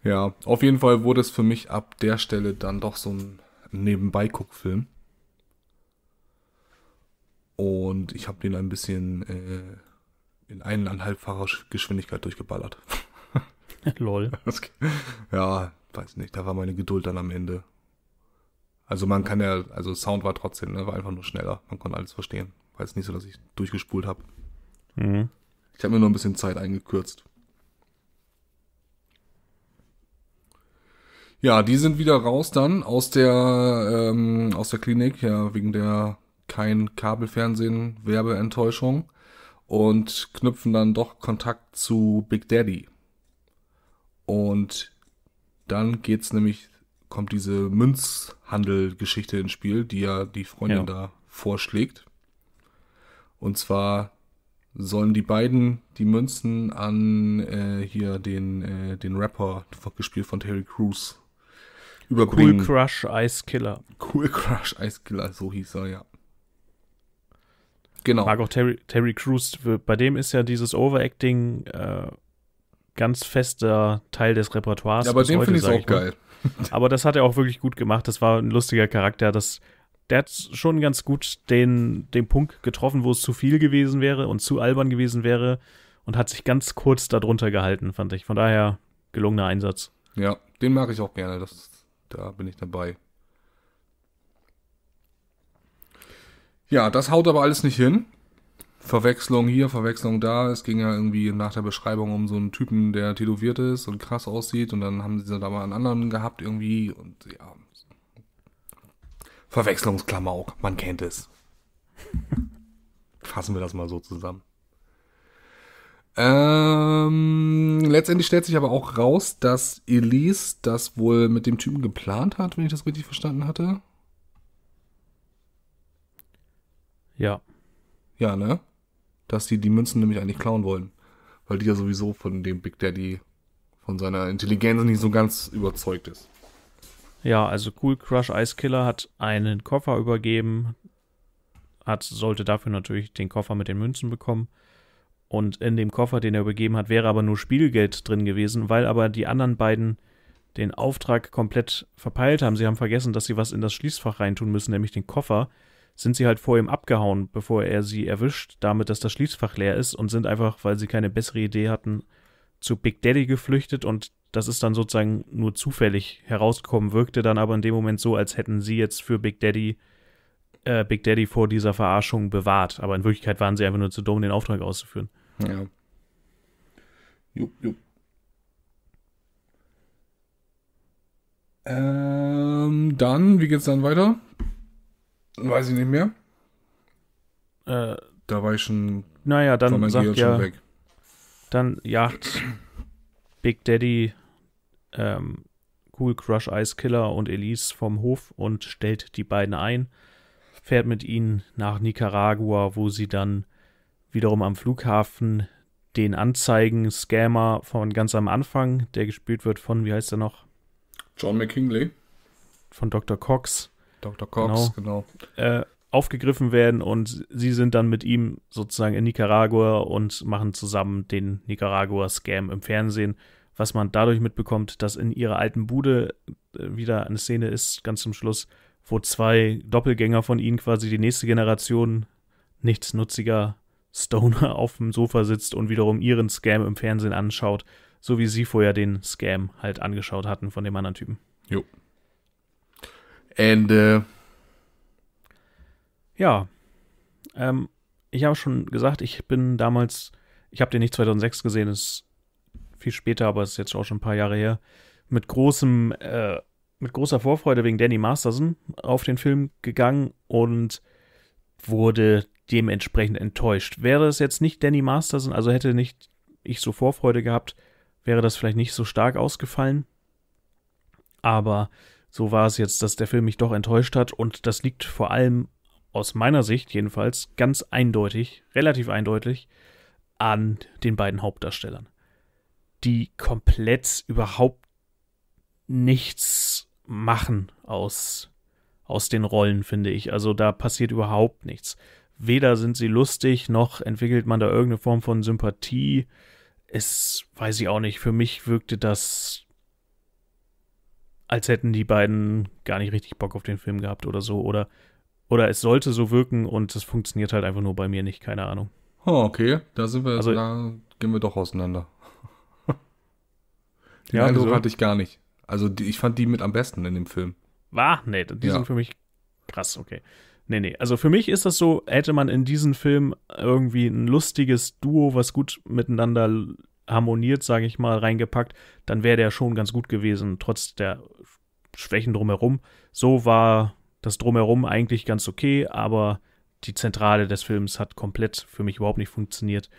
Ja, auf jeden Fall wurde es für mich ab der Stelle dann doch so ein Nebenbei-Guckfilm. Und ich habe den ein bisschen äh, in eineinhalbfacher Geschwindigkeit durchgeballert. *laughs* *laughs* Lol. Das, ja, weiß nicht, da war meine Geduld dann am Ende. Also man kann ja, also Sound war trotzdem, ne, war einfach nur schneller. Man konnte alles verstehen. War jetzt nicht so, dass ich durchgespult habe. Mhm. Ich habe mir nur ein bisschen Zeit eingekürzt. Ja, die sind wieder raus dann aus der ähm, aus der Klinik, ja, wegen der kein Kabelfernsehen, Werbeenttäuschung und knüpfen dann doch Kontakt zu Big Daddy. Und dann geht's nämlich kommt diese Münzhandel-Geschichte ins Spiel, die ja die Freundin ja. da vorschlägt. Und zwar sollen die beiden die Münzen an äh, hier den, äh, den Rapper, gespielt von Terry Crews, überbringen. Cool Crush Ice Killer. Cool Crush Ice Killer, so hieß er, ja. Genau. Mag auch Terry, Terry Crews, bei dem ist ja dieses Overacting äh, ganz fester Teil des Repertoires. Ja, bei dem finde ich es auch geil. Mal. *laughs* Aber das hat er auch wirklich gut gemacht. Das war ein lustiger Charakter. Das, der hat schon ganz gut den, den Punkt getroffen, wo es zu viel gewesen wäre und zu albern gewesen wäre. Und hat sich ganz kurz darunter gehalten, fand ich. Von daher gelungener Einsatz. Ja, den mag ich auch gerne. Das, da bin ich dabei. Ja, das haut aber alles nicht hin. Verwechslung hier, Verwechslung da. Es ging ja irgendwie nach der Beschreibung um so einen Typen, der tätowiert ist und krass aussieht. Und dann haben sie da mal einen anderen gehabt irgendwie. Und ja. Verwechslungsklamauk, man kennt es. *laughs* Fassen wir das mal so zusammen. Ähm, letztendlich stellt sich aber auch raus, dass Elise das wohl mit dem Typen geplant hat, wenn ich das richtig verstanden hatte. Ja. Ja, ne? dass die die Münzen nämlich eigentlich klauen wollen. Weil die ja sowieso von dem Big Daddy, von seiner Intelligenz nicht so ganz überzeugt ist. Ja, also Cool Crush Ice Killer hat einen Koffer übergeben, hat, sollte dafür natürlich den Koffer mit den Münzen bekommen. Und in dem Koffer, den er übergeben hat, wäre aber nur Spielgeld drin gewesen, weil aber die anderen beiden den Auftrag komplett verpeilt haben. Sie haben vergessen, dass sie was in das Schließfach reintun müssen, nämlich den Koffer sind sie halt vor ihm abgehauen, bevor er sie erwischt, damit, dass das Schließfach leer ist und sind einfach, weil sie keine bessere Idee hatten, zu Big Daddy geflüchtet und das ist dann sozusagen nur zufällig herausgekommen, wirkte dann aber in dem Moment so, als hätten sie jetzt für Big Daddy äh, Big Daddy vor dieser Verarschung bewahrt, aber in Wirklichkeit waren sie einfach nur zu dumm, den Auftrag auszuführen. Ja. Jupp, jupp. Ähm, dann, wie geht's dann weiter? Weiß ich nicht mehr. Äh, da war ich schon. Naja, dann war sagt ja. Dann jagt Big Daddy ähm, Cool Crush Ice Killer und Elise vom Hof und stellt die beiden ein, fährt mit ihnen nach Nicaragua, wo sie dann wiederum am Flughafen den Anzeigen Scammer von ganz am Anfang, der gespielt wird von, wie heißt er noch? John McKinley. Von Dr. Cox Dr. Cox, genau. genau. Äh, aufgegriffen werden und sie sind dann mit ihm sozusagen in Nicaragua und machen zusammen den Nicaragua-Scam im Fernsehen. Was man dadurch mitbekommt, dass in ihrer alten Bude äh, wieder eine Szene ist, ganz zum Schluss, wo zwei Doppelgänger von ihnen quasi die nächste Generation nichtsnutziger Stoner *laughs* auf dem Sofa sitzt und wiederum ihren Scam im Fernsehen anschaut, so wie sie vorher den Scam halt angeschaut hatten von dem anderen Typen. Jo. Ende. Ja. Ähm, ich habe schon gesagt, ich bin damals, ich habe den nicht 2006 gesehen, ist viel später, aber es ist jetzt auch schon ein paar Jahre her, mit großem, äh, mit großer Vorfreude wegen Danny Masterson auf den Film gegangen und wurde dementsprechend enttäuscht. Wäre es jetzt nicht Danny Masterson, also hätte nicht ich so Vorfreude gehabt, wäre das vielleicht nicht so stark ausgefallen. Aber so war es jetzt, dass der Film mich doch enttäuscht hat und das liegt vor allem aus meiner Sicht jedenfalls ganz eindeutig, relativ eindeutig, an den beiden Hauptdarstellern, die komplett überhaupt nichts machen aus, aus den Rollen, finde ich. Also da passiert überhaupt nichts. Weder sind sie lustig, noch entwickelt man da irgendeine Form von Sympathie. Es weiß ich auch nicht. Für mich wirkte das als hätten die beiden gar nicht richtig Bock auf den Film gehabt oder so. Oder, oder es sollte so wirken und es funktioniert halt einfach nur bei mir nicht, keine Ahnung. Oh, okay. Da sind wir, also, da gehen wir doch auseinander. *laughs* Den ja, Eindruck also, hatte ich gar nicht. Also die, ich fand die mit am besten in dem Film. War? Nee, die ja. sind für mich krass, okay. Nee, nee. Also für mich ist das so, hätte man in diesem Film irgendwie ein lustiges Duo, was gut miteinander harmoniert, sage ich mal, reingepackt, dann wäre der schon ganz gut gewesen, trotz der Schwächen drumherum. So war das drumherum eigentlich ganz okay, aber die Zentrale des Films hat komplett für mich überhaupt nicht funktioniert.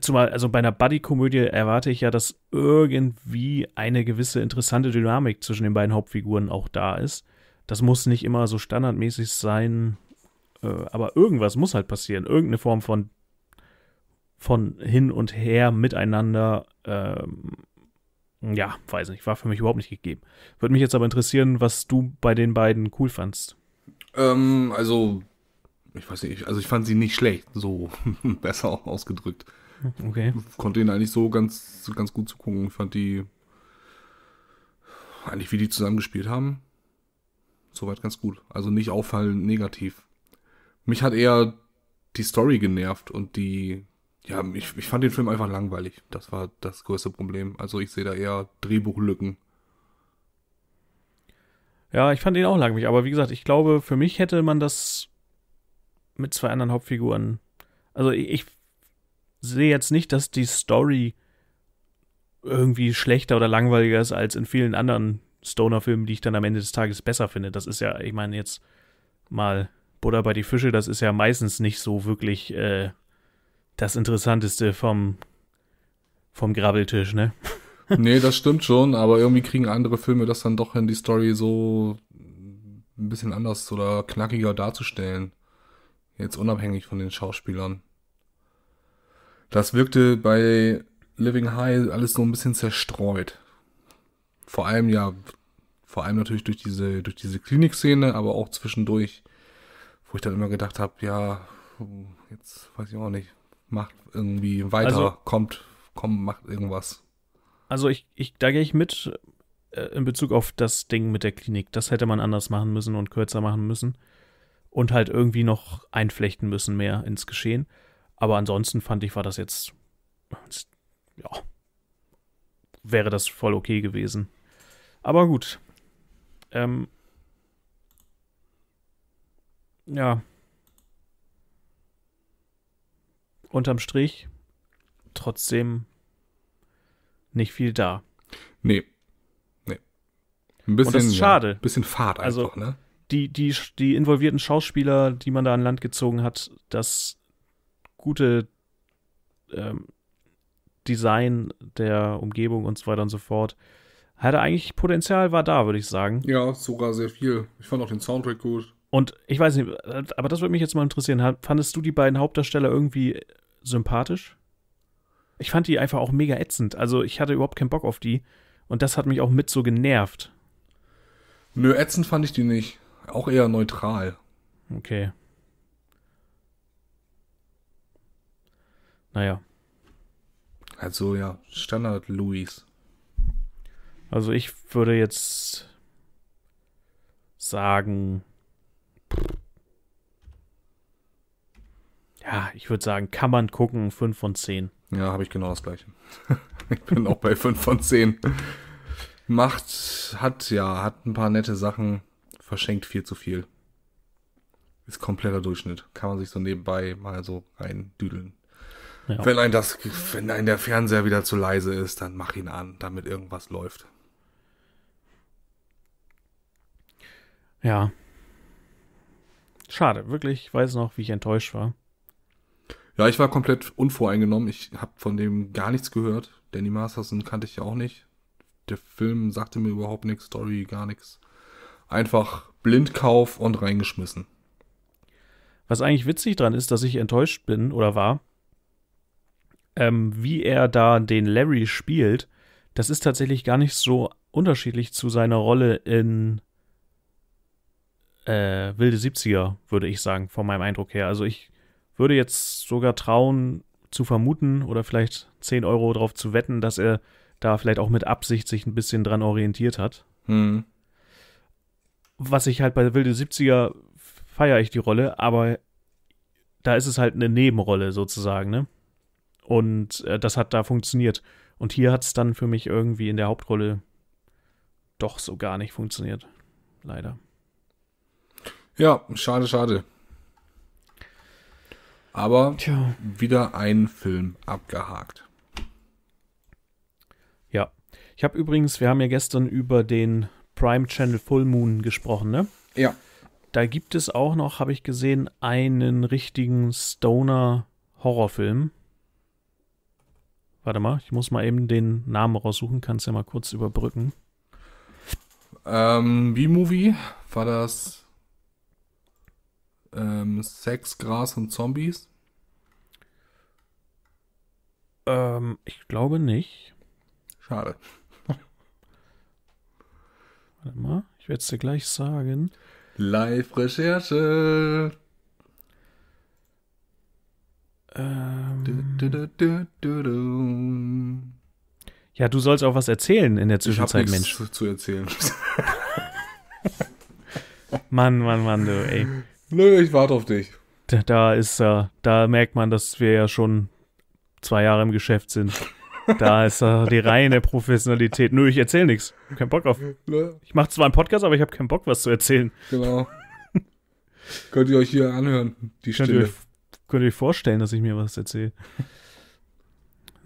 Zumal, also bei einer Buddy-Komödie erwarte ich ja, dass irgendwie eine gewisse interessante Dynamik zwischen den beiden Hauptfiguren auch da ist. Das muss nicht immer so standardmäßig sein, äh, aber irgendwas muss halt passieren. Irgendeine Form von, von hin und her miteinander. Ähm, ja, weiß nicht, war für mich überhaupt nicht gegeben. Würde mich jetzt aber interessieren, was du bei den beiden cool fandst. Ähm, also, ich weiß nicht, also ich fand sie nicht schlecht, so *laughs* besser ausgedrückt. Okay. Konnte ihn eigentlich so ganz, ganz gut zugucken. Ich fand die eigentlich, wie die zusammengespielt haben, soweit ganz gut. Also nicht auffallend negativ. Mich hat eher die Story genervt und die ja, ich, ich fand den Film einfach langweilig. Das war das größte Problem. Also ich sehe da eher Drehbuchlücken. Ja, ich fand ihn auch langweilig. Aber wie gesagt, ich glaube, für mich hätte man das mit zwei anderen Hauptfiguren. Also ich, ich sehe jetzt nicht, dass die Story irgendwie schlechter oder langweiliger ist als in vielen anderen Stoner-Filmen, die ich dann am Ende des Tages besser finde. Das ist ja, ich meine, jetzt mal Buddha bei die Fische, das ist ja meistens nicht so wirklich äh, das Interessanteste vom, vom Grabbeltisch, ne? *laughs* nee, das stimmt schon, aber irgendwie kriegen andere Filme das dann doch hin, die Story so ein bisschen anders oder knackiger darzustellen. Jetzt unabhängig von den Schauspielern. Das wirkte bei Living High alles so ein bisschen zerstreut. Vor allem ja, vor allem natürlich durch diese, durch diese Klinikszene, aber auch zwischendurch, wo ich dann immer gedacht habe, ja, jetzt weiß ich auch nicht, macht irgendwie weiter, also, kommt, kommt, macht irgendwas. Also ich, ich da gehe ich mit äh, in Bezug auf das Ding mit der Klinik. Das hätte man anders machen müssen und kürzer machen müssen und halt irgendwie noch einflechten müssen mehr ins Geschehen. Aber ansonsten fand ich, war das jetzt, ja, wäre das voll okay gewesen. Aber gut. Ähm, ja, unterm Strich trotzdem nicht viel da. Nee. Nee. Ein bisschen, Und das ist schade. Ja, bisschen Fahrt also einfach, also, ne? Die, die, die involvierten Schauspieler, die man da an Land gezogen hat, das gute ähm, Design der Umgebung und so weiter und so fort, hatte eigentlich Potenzial, war da, würde ich sagen. Ja, sogar sehr viel. Ich fand auch den Soundtrack gut. Und ich weiß nicht, aber das würde mich jetzt mal interessieren. Fandest du die beiden Hauptdarsteller irgendwie sympathisch. Ich fand die einfach auch mega ätzend. Also ich hatte überhaupt keinen Bock auf die. Und das hat mich auch mit so genervt. Nö, ätzend fand ich die nicht. Auch eher neutral. Okay. Naja. Also ja, Standard Louis. Also ich würde jetzt sagen ja, ich würde sagen, kann man gucken, 5 von 10. Ja, habe ich genau das gleiche. *laughs* ich bin auch bei 5 von 10. Macht, hat ja, hat ein paar nette Sachen, verschenkt viel zu viel. Ist kompletter Durchschnitt. Kann man sich so nebenbei mal so reindüdeln. Ja. Wenn ein das, wenn ein der Fernseher wieder zu leise ist, dann mach ihn an, damit irgendwas läuft. Ja. Schade, wirklich, ich weiß noch, wie ich enttäuscht war. Ja, ich war komplett unvoreingenommen. Ich habe von dem gar nichts gehört. Danny Masterson kannte ich ja auch nicht. Der Film sagte mir überhaupt nichts, Story gar nichts. Einfach Blindkauf und reingeschmissen. Was eigentlich witzig dran ist, dass ich enttäuscht bin oder war, ähm, wie er da den Larry spielt, das ist tatsächlich gar nicht so unterschiedlich zu seiner Rolle in äh, Wilde 70er, würde ich sagen, von meinem Eindruck her. Also ich würde jetzt sogar trauen, zu vermuten oder vielleicht 10 Euro drauf zu wetten, dass er da vielleicht auch mit Absicht sich ein bisschen dran orientiert hat. Hm. Was ich halt bei Wilde 70er feiere ich die Rolle, aber da ist es halt eine Nebenrolle sozusagen, ne? Und äh, das hat da funktioniert. Und hier hat es dann für mich irgendwie in der Hauptrolle doch so gar nicht funktioniert. Leider. Ja, schade, schade. Aber Tja. wieder ein Film abgehakt. Ja. Ich habe übrigens, wir haben ja gestern über den Prime Channel Full Moon gesprochen, ne? Ja. Da gibt es auch noch, habe ich gesehen, einen richtigen Stoner-Horrorfilm. Warte mal, ich muss mal eben den Namen raussuchen, kannst ja mal kurz überbrücken. Ähm, B-Movie war das ähm, Sex, Gras und Zombies? Ähm, ich glaube nicht. Schade. *laughs* Warte mal, ich werde es dir gleich sagen. Live-Recherche. Ähm. ja, du sollst auch was erzählen in der Zwischenzeit, ich Mensch. Zu, zu erzählen. *laughs* Mann, Mann, Mann, du, ey. Nö, ich warte auf dich. Da, da ist er, äh, da merkt man, dass wir ja schon zwei Jahre im Geschäft sind. Da ist äh, die reine Professionalität. Nö, ich erzähle nichts. Ich hab keinen Bock auf. Ne? Ich mache zwar einen Podcast, aber ich habe keinen Bock, was zu erzählen. Genau. könnt ihr euch hier anhören, die könnt Stille. Ihr euch, könnt ihr euch vorstellen, dass ich mir was erzähle?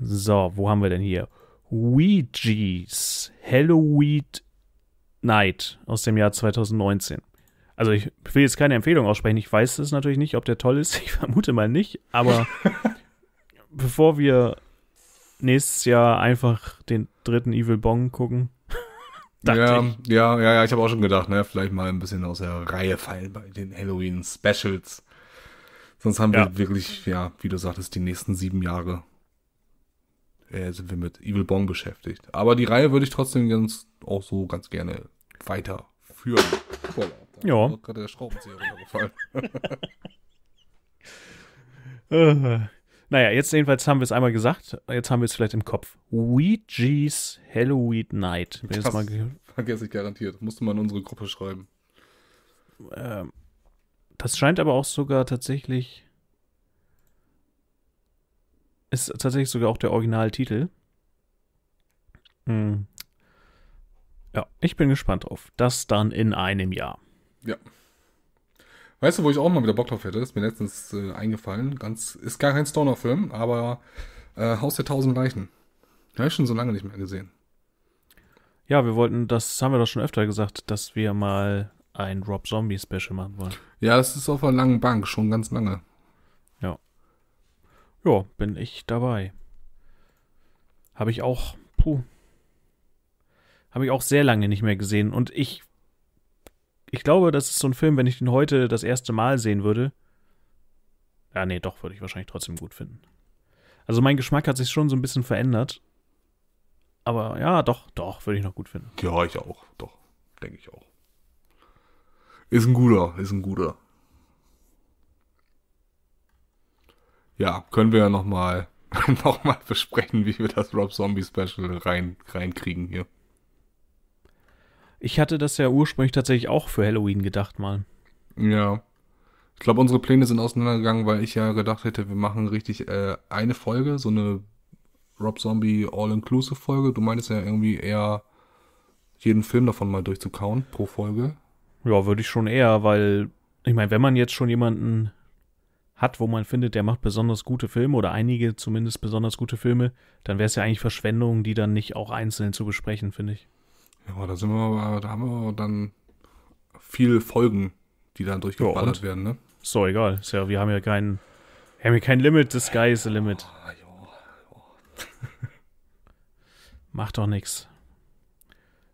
So, wo haben wir denn hier? Ouija's Halloween Night aus dem Jahr 2019. Also ich will jetzt keine Empfehlung aussprechen. Ich weiß es natürlich nicht, ob der toll ist. *laughs* Ich vermute mal nicht. Aber *laughs* bevor wir nächstes Jahr einfach den dritten Evil Bong gucken. *laughs* ja, ja, ja, ja, ich habe auch schon gedacht, ne, vielleicht mal ein bisschen aus der Reihe fallen bei den Halloween-Specials. Sonst haben ja. wir wirklich, ja, wie du sagtest, die nächsten sieben Jahre äh, sind wir mit Evil Bong beschäftigt. Aber die Reihe würde ich trotzdem ganz, auch so ganz gerne weiterführen. Voila. Ja. gerade der Schraubenzieher runtergefallen. *laughs* naja, jetzt jedenfalls haben wir es einmal gesagt. Jetzt haben wir es vielleicht im Kopf. Ouija's Halloween Night. Bin das mal vergesse ich garantiert. Musste man in unsere Gruppe schreiben. Ähm, das scheint aber auch sogar tatsächlich. Ist tatsächlich sogar auch der Originaltitel. Hm. Ja, ich bin gespannt drauf. Das dann in einem Jahr. Ja. Weißt du, wo ich auch mal wieder Bock drauf hätte? Ist mir letztens äh, eingefallen. Ganz, ist gar kein Stoner-Film, aber äh, Haus der Tausend Leichen. Habe ich schon so lange nicht mehr gesehen. Ja, wir wollten, das haben wir doch schon öfter gesagt, dass wir mal ein Rob Zombie Special machen wollen. Ja, das ist auf einer langen Bank, schon ganz lange. Ja. Ja, bin ich dabei. Habe ich auch, puh. Habe ich auch sehr lange nicht mehr gesehen und ich ich glaube, das ist so ein Film, wenn ich den heute das erste Mal sehen würde. Ja, nee, doch, würde ich wahrscheinlich trotzdem gut finden. Also mein Geschmack hat sich schon so ein bisschen verändert. Aber ja, doch, doch, würde ich noch gut finden. Ja, ich auch, doch, denke ich auch. Ist ein guter, ist ein guter. Ja, können wir ja nochmal *laughs* noch mal besprechen, wie wir das Rob Zombie Special rein, reinkriegen hier. Ich hatte das ja ursprünglich tatsächlich auch für Halloween gedacht mal. Ja. Ich glaube, unsere Pläne sind auseinandergegangen, weil ich ja gedacht hätte, wir machen richtig äh, eine Folge, so eine Rob Zombie All-Inclusive Folge. Du meinst ja irgendwie eher jeden Film davon mal durchzukauen pro Folge. Ja, würde ich schon eher, weil ich meine, wenn man jetzt schon jemanden hat, wo man findet, der macht besonders gute Filme oder einige zumindest besonders gute Filme, dann wäre es ja eigentlich Verschwendung, die dann nicht auch einzeln zu besprechen, finde ich. Ja, da sind wir aber, da haben wir dann viel Folgen, die dann durchgeballert ja, werden, ne? So, egal. Ist wir haben ja keinen, wir haben kein Limit, the sky is the limit. Ah, *laughs* Macht doch nichts.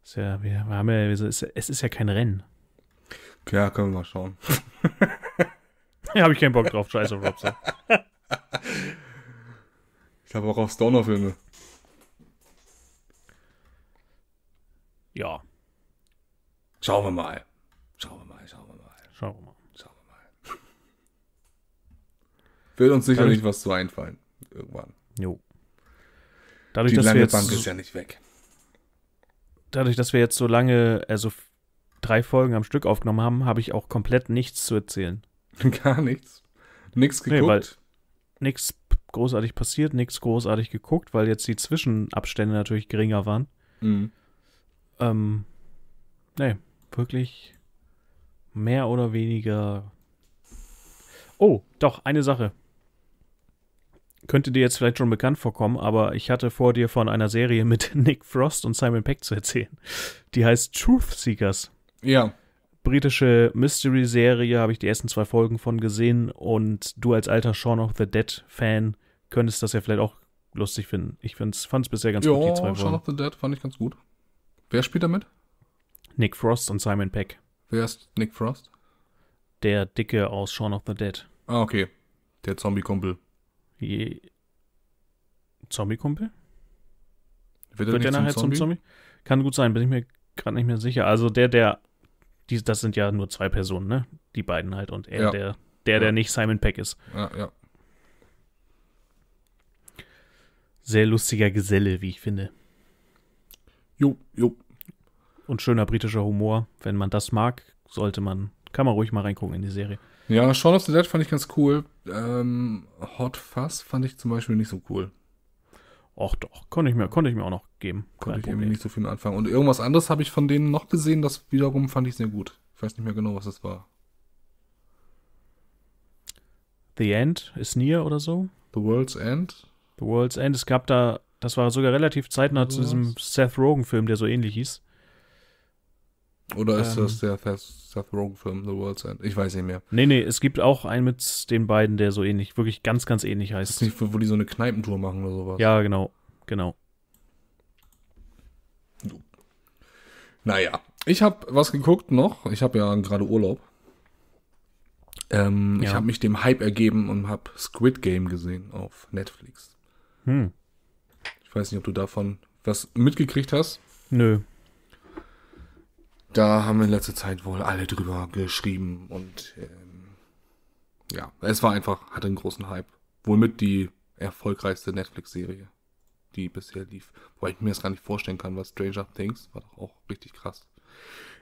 Ist ja, wir, haben ja, es ist ja kein Rennen. Ja, können wir mal schauen. *laughs* ja, habe ich keinen Bock drauf, scheiße, Robson. *laughs* Ich habe auch auf Stoner-Filme. Ja. Schauen wir mal. Schauen wir mal, schauen wir mal. Schauen wir mal. Schauen wir mal. Wird uns sicherlich was zu einfallen. Irgendwann. Jo. Dadurch, Die dass wir jetzt, Bank ist ja nicht weg. Dadurch, dass wir jetzt so lange, also drei Folgen am Stück aufgenommen haben, habe ich auch komplett nichts zu erzählen. *laughs* Gar nichts. Nichts geguckt. Nee, nichts großartig passiert, nichts großartig geguckt, weil jetzt die Zwischenabstände natürlich geringer waren. Mhm. Ähm, nee, wirklich mehr oder weniger. Oh, doch, eine Sache. Könnte dir jetzt vielleicht schon bekannt vorkommen, aber ich hatte vor dir von einer Serie mit *laughs* Nick Frost und Simon Peck zu erzählen. Die heißt Truth Seekers. Ja. Britische Mystery-Serie, habe ich die ersten zwei Folgen von gesehen und du als alter Shaun of the Dead-Fan könntest das ja vielleicht auch lustig finden. Ich fand es bisher ganz jo, gut, die zwei Shaun Folgen. Shaun of the Dead fand ich ganz gut. Wer spielt damit? Nick Frost und Simon Peck. Wer ist Nick Frost? Der Dicke aus Shaun of the Dead. Ah, okay. Der Zombie-Kumpel. Je... Zombie-Kumpel? Wird, Wird der nachher zum Zombie? zum Zombie? Kann gut sein, bin ich mir gerade nicht mehr sicher. Also der, der. Die, das sind ja nur zwei Personen, ne? Die beiden halt und er, ja. der, der, ja. der nicht Simon Peck ist. Ja, ja. Sehr lustiger Geselle, wie ich finde. Jo, jo. Und schöner britischer Humor. Wenn man das mag, sollte man, kann man ruhig mal reingucken in die Serie. Ja, Shaun of the Dead fand ich ganz cool. Ähm, Hot Fuzz fand ich zum Beispiel nicht so cool. Och doch, konnte ich mir, konnte ich mir auch noch geben. Konnte ich irgendwie nicht so viel anfangen. Und irgendwas anderes habe ich von denen noch gesehen, das wiederum fand ich sehr gut. Ich weiß nicht mehr genau, was das war. The End is near oder so. The World's End. The World's End. Es gab da das war sogar relativ zeitnah zu diesem Seth Rogen-Film, der so ähnlich hieß. Oder ist ähm, das der Seth Rogen-Film, The World's End? Ich weiß nicht mehr. Nee, nee, es gibt auch einen mit den beiden, der so ähnlich, wirklich ganz, ganz ähnlich heißt. Ist nicht, wo die so eine Kneipentour machen oder sowas? Ja, genau, genau. Naja, ich habe was geguckt noch. Ich habe ja gerade Urlaub. Ähm, ja. Ich habe mich dem Hype ergeben und habe Squid Game gesehen auf Netflix. Hm. Ich weiß nicht, ob du davon was mitgekriegt hast. Nö. Da haben wir in letzter Zeit wohl alle drüber geschrieben und ähm, ja, es war einfach, hatte einen großen Hype. Womit die erfolgreichste Netflix-Serie, die bisher lief. Wobei ich mir das gar nicht vorstellen kann, weil Stranger Things war doch auch richtig krass.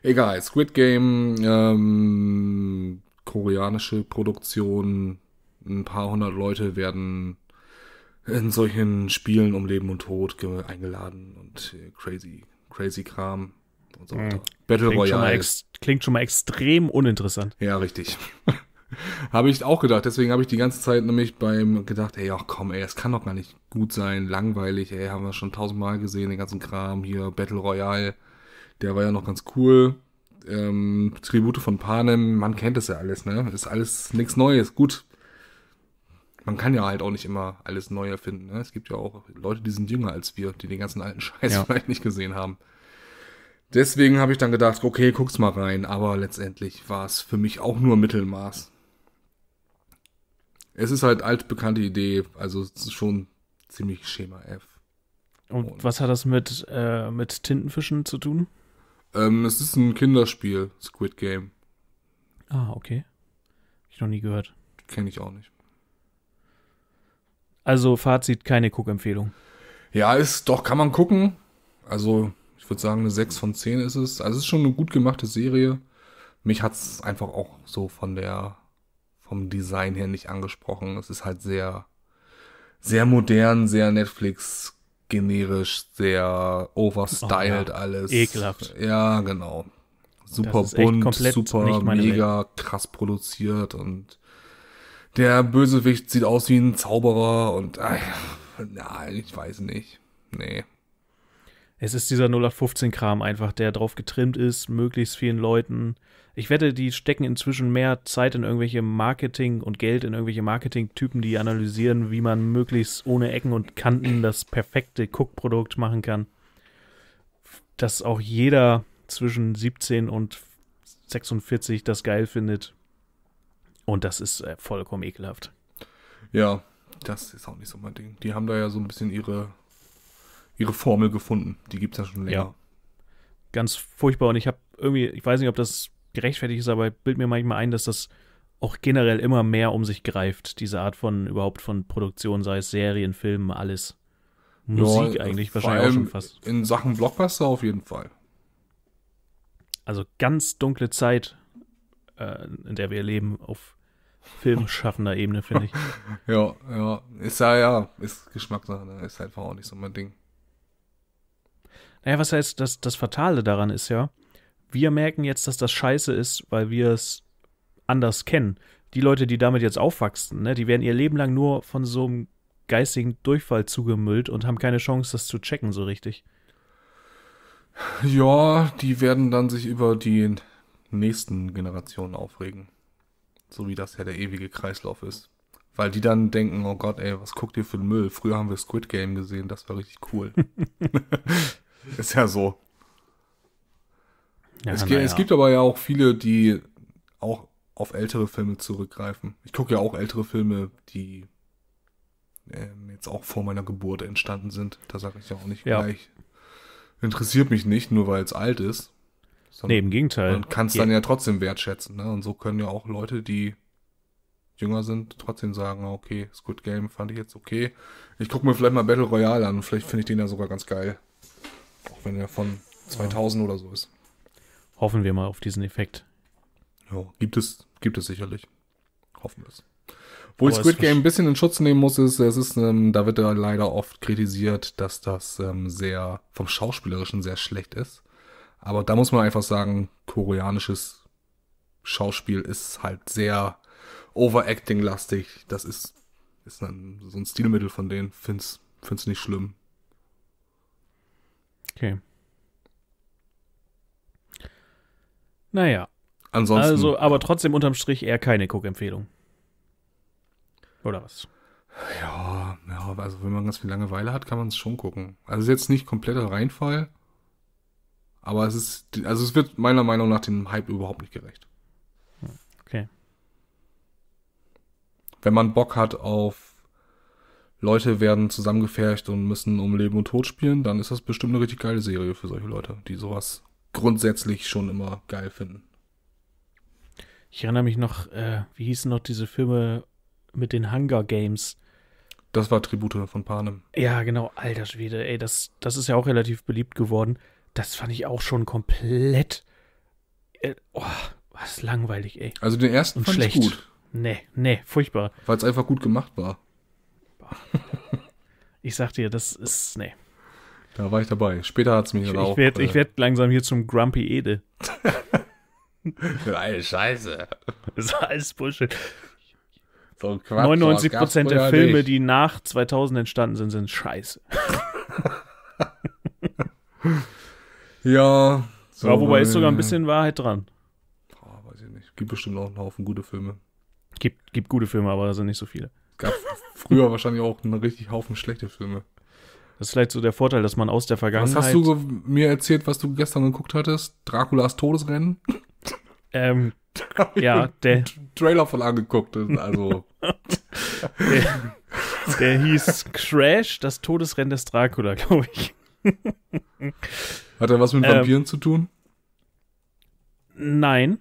Egal, Squid Game, ähm, koreanische Produktion, ein paar hundert Leute werden in solchen Spielen um Leben und Tod eingeladen und äh, crazy, crazy Kram und so weiter. Mhm. Battle klingt Royale. Schon klingt schon mal extrem uninteressant. Ja, richtig. *laughs* habe ich auch gedacht. Deswegen habe ich die ganze Zeit nämlich beim gedacht, ey, ach komm, ey, es kann doch gar nicht gut sein, langweilig, ey, haben wir schon tausendmal gesehen, den ganzen Kram hier, Battle Royale, der war ja noch ganz cool. Ähm, Tribute von Panem, man kennt das ja alles, ne? Ist alles nichts Neues. Gut, man kann ja halt auch nicht immer alles neu erfinden. Ne? Es gibt ja auch Leute, die sind jünger als wir, die den ganzen alten *laughs* Scheiß ja. vielleicht nicht gesehen haben. Deswegen habe ich dann gedacht, okay, guck's mal rein, aber letztendlich war es für mich auch nur Mittelmaß. Es ist halt altbekannte Idee, also es ist schon ziemlich Schema F. Und, Und was hat das mit, äh, mit Tintenfischen zu tun? Ähm, es ist ein Kinderspiel, Squid Game. Ah, okay. Hab ich noch nie gehört. Kenne ich auch nicht. Also Fazit, keine Cook-Empfehlung. Ja, ist doch, kann man gucken. Also, ich würde sagen, eine 6 von 10 ist es. Also, es ist schon eine gut gemachte Serie. Mich hat es einfach auch so von der, vom Design her nicht angesprochen. Es ist halt sehr, sehr modern, sehr Netflix generisch, sehr overstyled oh, ja. alles. Ekelhaft. Ja, genau. Super bunt, super mega Welt. krass produziert und der Bösewicht sieht aus wie ein Zauberer und ach, nein, ich weiß nicht. Nee. Es ist dieser 0815-Kram einfach, der drauf getrimmt ist, möglichst vielen Leuten. Ich wette, die stecken inzwischen mehr Zeit in irgendwelche Marketing und Geld in irgendwelche Marketing-Typen, die analysieren, wie man möglichst ohne Ecken und Kanten das perfekte Cook-Produkt machen kann. Dass auch jeder zwischen 17 und 46 das geil findet, und das ist äh, vollkommen ekelhaft. Ja, das ist auch nicht so mein Ding. Die haben da ja so ein bisschen ihre, ihre Formel gefunden. Die gibt es ja schon länger. Ja. Ganz furchtbar. Und ich habe irgendwie, ich weiß nicht, ob das gerechtfertigt ist, aber bild mir manchmal ein, dass das auch generell immer mehr um sich greift, diese Art von überhaupt von Produktion, sei es Serien, Filmen, alles. Musik ja, äh, eigentlich wahrscheinlich auch schon fast. In Sachen Blockbuster auf jeden Fall. Also ganz dunkle Zeit, äh, in der wir leben, auf filmschaffender Ebene, finde ich. *laughs* ja, ja. Ist ja, ja, ist Geschmackssache, ne? ist halt auch nicht so mein Ding. Naja, was heißt, das, das Fatale daran ist ja, wir merken jetzt, dass das scheiße ist, weil wir es anders kennen. Die Leute, die damit jetzt aufwachsen, ne, die werden ihr Leben lang nur von so einem geistigen Durchfall zugemüllt und haben keine Chance, das zu checken so richtig. Ja, die werden dann sich über die nächsten Generationen aufregen. So wie das ja der ewige Kreislauf ist. Weil die dann denken, oh Gott, ey, was guckt ihr für einen Müll? Früher haben wir Squid Game gesehen, das war richtig cool. *laughs* ist ja so. Ja, es, ja. es gibt aber ja auch viele, die auch auf ältere Filme zurückgreifen. Ich gucke ja auch ältere Filme, die ähm, jetzt auch vor meiner Geburt entstanden sind. Da sage ich ja auch nicht ja. gleich. Interessiert mich nicht, nur weil es alt ist. Sondern, nee, im Gegenteil. Und kannst dann ja trotzdem wertschätzen. Ne? Und so können ja auch Leute, die jünger sind, trotzdem sagen, ah, okay, Squid Game fand ich jetzt okay. Ich gucke mir vielleicht mal Battle Royale an vielleicht finde ich den ja sogar ganz geil. Auch wenn er von 2000 ja. oder so ist. Hoffen wir mal auf diesen Effekt. Ja, gibt es, gibt es sicherlich. Hoffen wir es. Wo oh, ich Squid Game ein bisschen in Schutz nehmen muss, ist, es ist, ähm, da wird ja leider oft kritisiert, dass das ähm, sehr, vom Schauspielerischen sehr schlecht ist. Aber da muss man einfach sagen, koreanisches Schauspiel ist halt sehr overacting-lastig. Das ist, ist ein, so ein Stilmittel von denen. Find's, find's nicht schlimm. Okay. Naja. Ansonsten. Also, aber trotzdem unterm Strich eher keine Cook-Empfehlung. Oder was? Ja, ja, also wenn man ganz viel Langeweile hat, kann man es schon gucken. Also ist jetzt nicht kompletter Reinfall, aber es ist, also es wird meiner Meinung nach dem Hype überhaupt nicht gerecht. Okay. Wenn man Bock hat auf Leute werden zusammengefärcht und müssen um Leben und Tod spielen, dann ist das bestimmt eine richtig geile Serie für solche Leute, die sowas grundsätzlich schon immer geil finden. Ich erinnere mich noch, äh, wie hießen noch diese Filme mit den Hunger Games? Das war Tribute von Panem. Ja, genau, alter Schwede, ey, das, das ist ja auch relativ beliebt geworden das fand ich auch schon komplett. Äh, oh, was langweilig, ey. Also den ersten Und fand schlecht. ich gut. Nee, nee, furchtbar. Weil es einfach gut gemacht war. Ich sag dir, das ist. Nee. Da war ich dabei. Später hat es mich ich, halt ich auch. Werd, äh, ich werde langsam hier zum Grumpy Ede. *laughs* Eine Scheiße. Das ist alles Bullshit. So Quatsch, 99 Prozent der Filme, nicht. die nach 2000 entstanden sind, sind scheiße. *laughs* Ja. So ja, wobei ist sogar ein bisschen Wahrheit dran. Oh, weiß ich nicht. Gibt bestimmt auch einen Haufen gute Filme. Gibt, gibt gute Filme, aber da also sind nicht so viele. Gab früher *laughs* wahrscheinlich auch einen richtig Haufen schlechte Filme. Das ist vielleicht so der Vorteil, dass man aus der Vergangenheit. Was hast du mir erzählt, was du gestern geguckt hattest? Draculas Todesrennen? Ähm, *laughs* ja, der Trailer von angeguckt also. *laughs* der, der hieß Crash, das Todesrennen des Dracula, glaube ich. Hat er was mit ähm. Vampiren ähm, zu tun? Nein.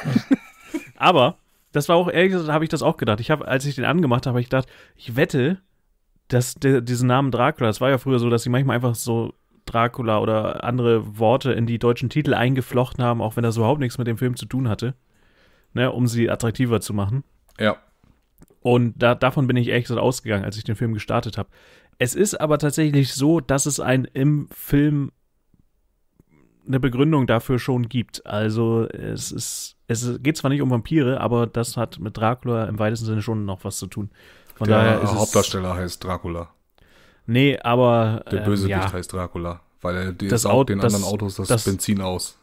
*laughs* Aber das war auch ehrlich gesagt, habe ich das auch gedacht. Ich habe, als ich den angemacht habe, habe ich gedacht, ich wette, dass der, diesen Namen Dracula, das war ja früher so, dass sie manchmal einfach so Dracula oder andere Worte in die deutschen Titel eingeflochten haben, auch wenn das überhaupt nichts mit dem Film zu tun hatte, ne, um sie attraktiver zu machen. Ja. Und da, davon bin ich ehrlich gesagt ausgegangen, als ich den Film gestartet habe. Es ist aber tatsächlich so, dass es ein im Film eine Begründung dafür schon gibt. Also es ist, es geht zwar nicht um Vampire, aber das hat mit Dracula im weitesten Sinne schon noch was zu tun. Von der Hauptdarsteller es, heißt Dracula. Nee, aber. Der ähm, Bösewicht ähm, ja. heißt Dracula, weil er das saugt den das, anderen Autos das, das, Benzin aus.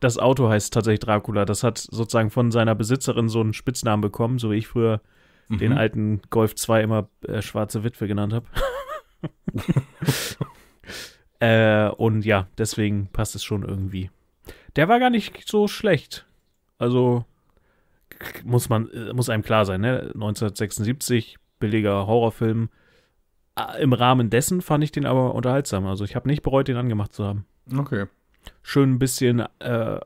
Das Auto heißt tatsächlich Dracula. Das hat sozusagen von seiner Besitzerin so einen Spitznamen bekommen, so wie ich früher mhm. den alten Golf 2 immer äh, schwarze Witwe genannt habe. *laughs* Äh, und ja, deswegen passt es schon irgendwie. Der war gar nicht so schlecht. Also muss man, äh, muss einem klar sein, ne? 1976, billiger Horrorfilm. Ah, Im Rahmen dessen fand ich den aber unterhaltsam. Also ich habe nicht bereut, den angemacht zu haben. Okay. Schön ein bisschen äh,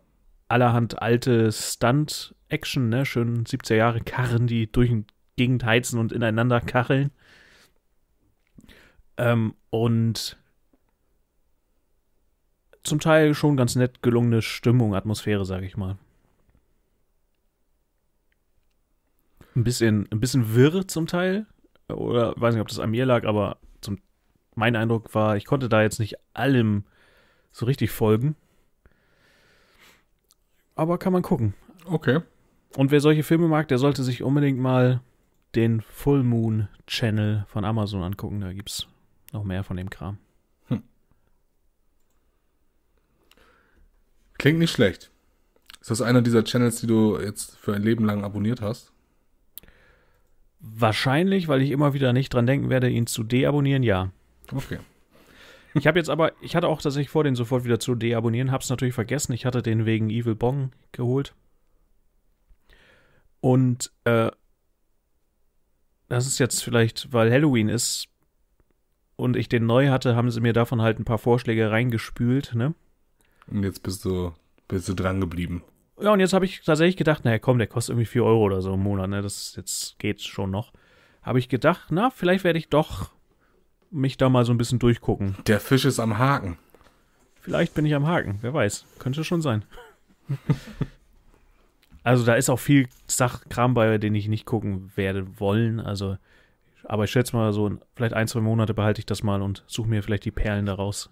allerhand alte Stunt-Action, ne? Schön 70er Jahre Karren, die durch die Gegend heizen und ineinander kacheln. Ähm, und zum Teil schon ganz nett gelungene Stimmung, Atmosphäre, sage ich mal. Ein bisschen, ein bisschen wirr zum Teil. Oder weiß nicht, ob das an mir lag, aber zum, mein Eindruck war, ich konnte da jetzt nicht allem so richtig folgen. Aber kann man gucken. Okay. Und wer solche Filme mag, der sollte sich unbedingt mal den Full Moon Channel von Amazon angucken. Da gibt es noch mehr von dem Kram. Klingt nicht schlecht. Ist das einer dieser Channels, die du jetzt für ein Leben lang abonniert hast? Wahrscheinlich, weil ich immer wieder nicht dran denken werde, ihn zu deabonnieren, ja. Okay. Ich habe jetzt aber, ich hatte auch tatsächlich vor, den sofort wieder zu deabonnieren, habe es natürlich vergessen. Ich hatte den wegen Evil Bong geholt. Und äh, das ist jetzt vielleicht, weil Halloween ist und ich den neu hatte, haben sie mir davon halt ein paar Vorschläge reingespült, ne? Und jetzt bist du, bist du dran geblieben. Ja, und jetzt habe ich tatsächlich gedacht, naja, komm, der kostet irgendwie 4 Euro oder so im Monat, ne? Das jetzt geht schon noch. Habe ich gedacht, na, vielleicht werde ich doch mich da mal so ein bisschen durchgucken. Der Fisch ist am Haken. Vielleicht bin ich am Haken, wer weiß. Könnte schon sein. *laughs* also da ist auch viel Sachkram bei, den ich nicht gucken werde wollen. Also, aber ich schätze mal so, vielleicht ein, zwei Monate behalte ich das mal und suche mir vielleicht die Perlen daraus.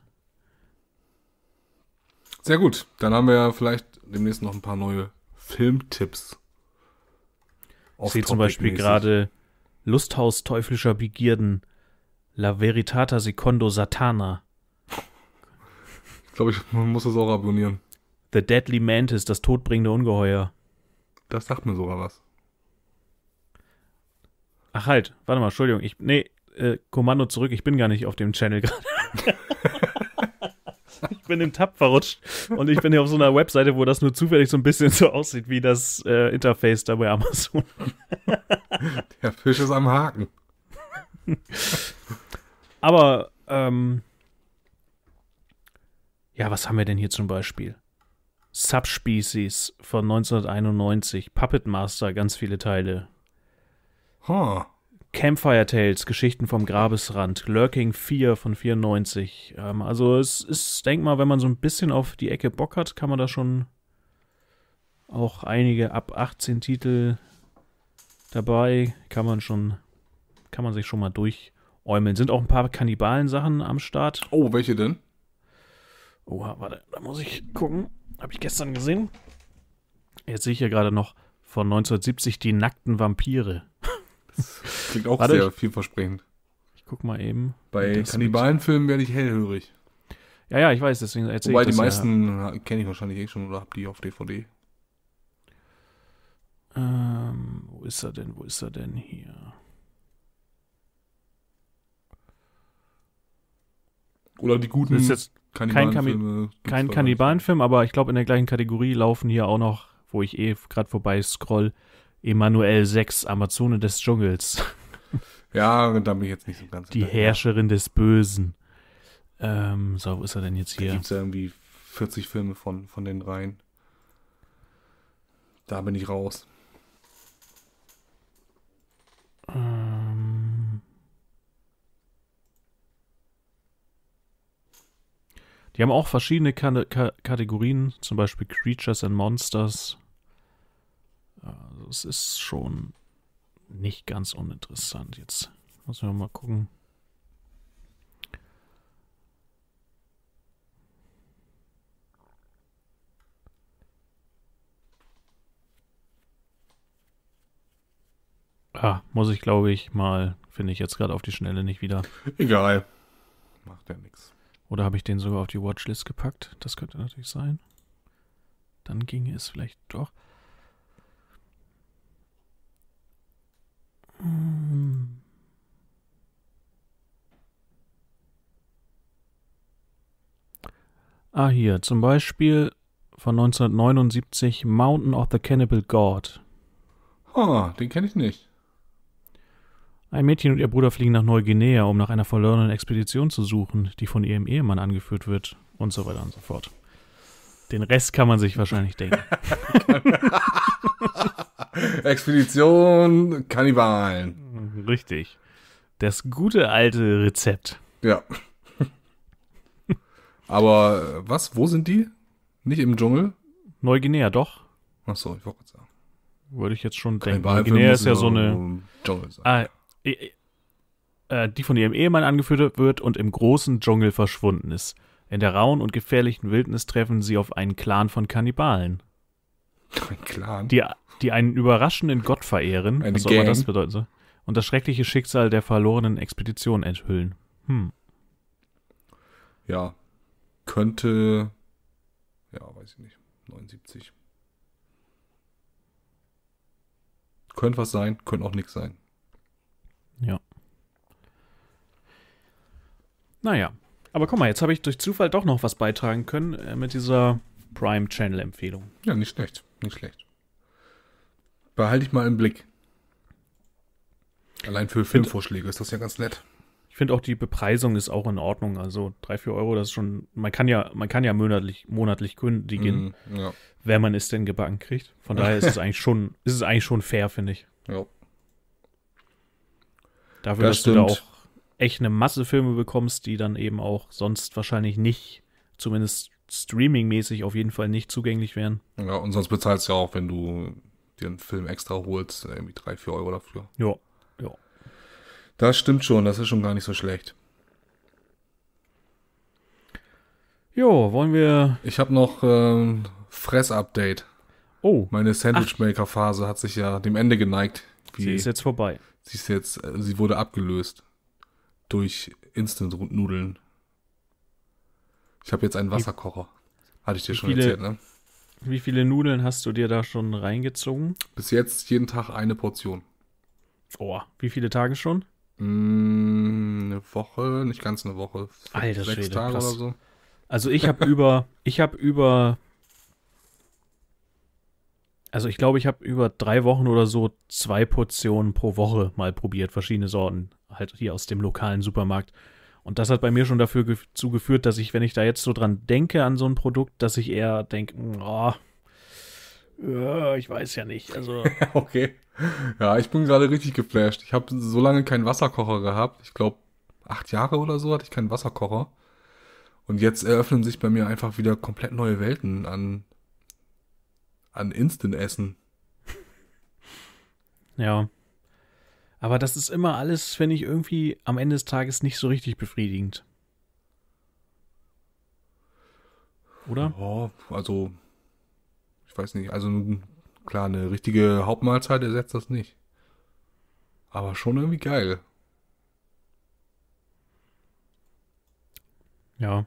Sehr gut. Dann haben wir ja vielleicht demnächst noch ein paar neue Filmtipps. Ich sehe zum Beispiel gerade Lusthaus teuflischer Begierden. La Veritata Secondo Satana. Ich glaube, ich, man muss das auch abonnieren. The Deadly Mantis, das todbringende Ungeheuer. Das sagt mir sogar was. Ach halt, warte mal, Entschuldigung. Ich, nee, äh, Kommando zurück, ich bin gar nicht auf dem Channel gerade. *laughs* ich bin im Tab verrutscht und ich bin hier auf so einer Webseite, wo das nur zufällig so ein bisschen so aussieht wie das äh, Interface da bei Amazon. Der Fisch ist am Haken. Aber, ähm, ja, was haben wir denn hier zum Beispiel? Subspecies von 1991, Puppet Master, ganz viele Teile. Huh. Campfire Tales, Geschichten vom Grabesrand, Lurking 4 von 94. Ähm, also es ist, denk mal, wenn man so ein bisschen auf die Ecke Bock hat, kann man da schon auch einige ab 18 Titel dabei. Kann man schon, kann man sich schon mal durchäumeln. Sind auch ein paar Kannibalen-Sachen am Start. Oh, welche denn? Oha, warte, da muss ich gucken. Habe ich gestern gesehen. Jetzt sehe ich hier gerade noch von 1970 die nackten Vampire. Das klingt auch Warte, sehr vielversprechend. Ich guck mal eben. Bei Kannibalenfilmen werde ich hellhörig. Ja, ja, ich weiß, deswegen erzähle Wobei ich das die meisten ja. kenne ich wahrscheinlich eh schon oder habe die auf DVD. Ähm, wo ist er denn? Wo ist er denn hier? Oder die guten das ist jetzt Kannibalenfilme. kein, kein Kannibalenfilm, aber ich glaube in der gleichen Kategorie laufen hier auch noch, wo ich eh gerade vorbei scroll, Emanuel 6, Amazone des Dschungels. *laughs* Ja, da bin ich jetzt nicht so ganz. Die Herrscherin des Bösen. Ähm, so, wo ist er denn jetzt hier? Da gibt es ja irgendwie 40 Filme von, von den dreien. Da bin ich raus. Ähm. Die haben auch verschiedene K K Kategorien, zum Beispiel Creatures and Monsters, also es ist schon nicht ganz uninteressant jetzt. Müssen wir mal gucken. Ah, muss ich glaube ich mal, finde ich jetzt gerade auf die Schnelle nicht wieder. Egal. Macht ja nichts. Oder habe ich den sogar auf die Watchlist gepackt? Das könnte natürlich sein. Dann ginge es vielleicht doch. Ähm. ah, hier, zum Beispiel von 1979 Mountain of the Cannibal God. Oh, den kenne ich nicht. Ein Mädchen und ihr Bruder fliegen nach Neuguinea, um nach einer verlorenen Expedition zu suchen, die von ihrem Ehemann angeführt wird und so weiter und so fort. Den Rest kann man sich wahrscheinlich denken. *laughs* Expedition Kannibalen. Richtig. Das gute alte Rezept. Ja. Aber äh, was? Wo sind die? Nicht im Dschungel? Neuguinea, doch. Achso, ich wollte gerade sagen. Würde ich jetzt schon denken. Neuguinea ist ja so eine. Dschungel sein. Ah, äh, äh, äh, die von ihrem Ehemann angeführt wird und im großen Dschungel verschwunden ist. In der rauen und gefährlichen Wildnis treffen sie auf einen Clan von Kannibalen. Ein Clan. Die, die einen überraschenden Gott verehren, Eine was Gang. auch immer das bedeutet, und das schreckliche Schicksal der verlorenen Expedition enthüllen. Hm. Ja, könnte, ja, weiß ich nicht, 79. Könnte was sein, könnte auch nichts sein. Ja. Naja, aber guck mal, jetzt habe ich durch Zufall doch noch was beitragen können äh, mit dieser Prime Channel Empfehlung. Ja, nicht schlecht. Nicht schlecht. Behalte ich mal im Blick. Allein für Filmvorschläge ist das ja ganz nett. Ich finde auch die Bepreisung ist auch in Ordnung. Also 3, 4 Euro, das ist schon. Man kann ja, man kann ja monatlich, monatlich kündigen, mm, ja. wenn man es denn gebacken kriegt. Von daher ist es *laughs* eigentlich schon, ist es eigentlich schon fair, finde ich. Ja. Dafür, das dass stimmt. du da auch echt eine Masse Filme bekommst, die dann eben auch sonst wahrscheinlich nicht, zumindest streamingmäßig auf jeden Fall nicht zugänglich wären. Ja, und sonst bezahlst du ja auch, wenn du dir einen Film extra holst, irgendwie drei, vier Euro dafür. Ja, ja. Das stimmt schon, das ist schon gar nicht so schlecht. Jo, wollen wir. Ich habe noch ähm, Fress-Update. Oh. Meine Sandwich-Maker-Phase hat sich ja dem Ende geneigt. sie ist jetzt vorbei. Sie ist jetzt, äh, sie wurde abgelöst durch Instant-Nudeln. Ich habe jetzt einen Wasserkocher. Hatte ich dir schon viele, erzählt, ne? Wie viele Nudeln hast du dir da schon reingezogen? Bis jetzt jeden Tag eine Portion. Oh, wie viele Tage schon? Mm, eine Woche, nicht ganz eine Woche. Alter sechs Schwede, Tage krass. oder so. Also ich habe über, *laughs* ich habe über, also ich glaube, ich habe über drei Wochen oder so zwei Portionen pro Woche mal probiert, verschiedene Sorten, halt hier aus dem lokalen Supermarkt. Und das hat bei mir schon dafür ge zugeführt, dass ich, wenn ich da jetzt so dran denke an so ein Produkt, dass ich eher denke, oh, hm, ja, ich weiß ja nicht. Also *laughs* okay. Ja, ich bin gerade richtig geflasht. Ich habe so lange keinen Wasserkocher gehabt. Ich glaube, acht Jahre oder so hatte ich keinen Wasserkocher. Und jetzt eröffnen sich bei mir einfach wieder komplett neue Welten an, an Instant-Essen. Ja. Aber das ist immer alles, finde ich, irgendwie am Ende des Tages nicht so richtig befriedigend. Oder? Ja, also, ich weiß nicht. Also, klar, eine richtige Hauptmahlzeit ersetzt das nicht. Aber schon irgendwie geil. Ja.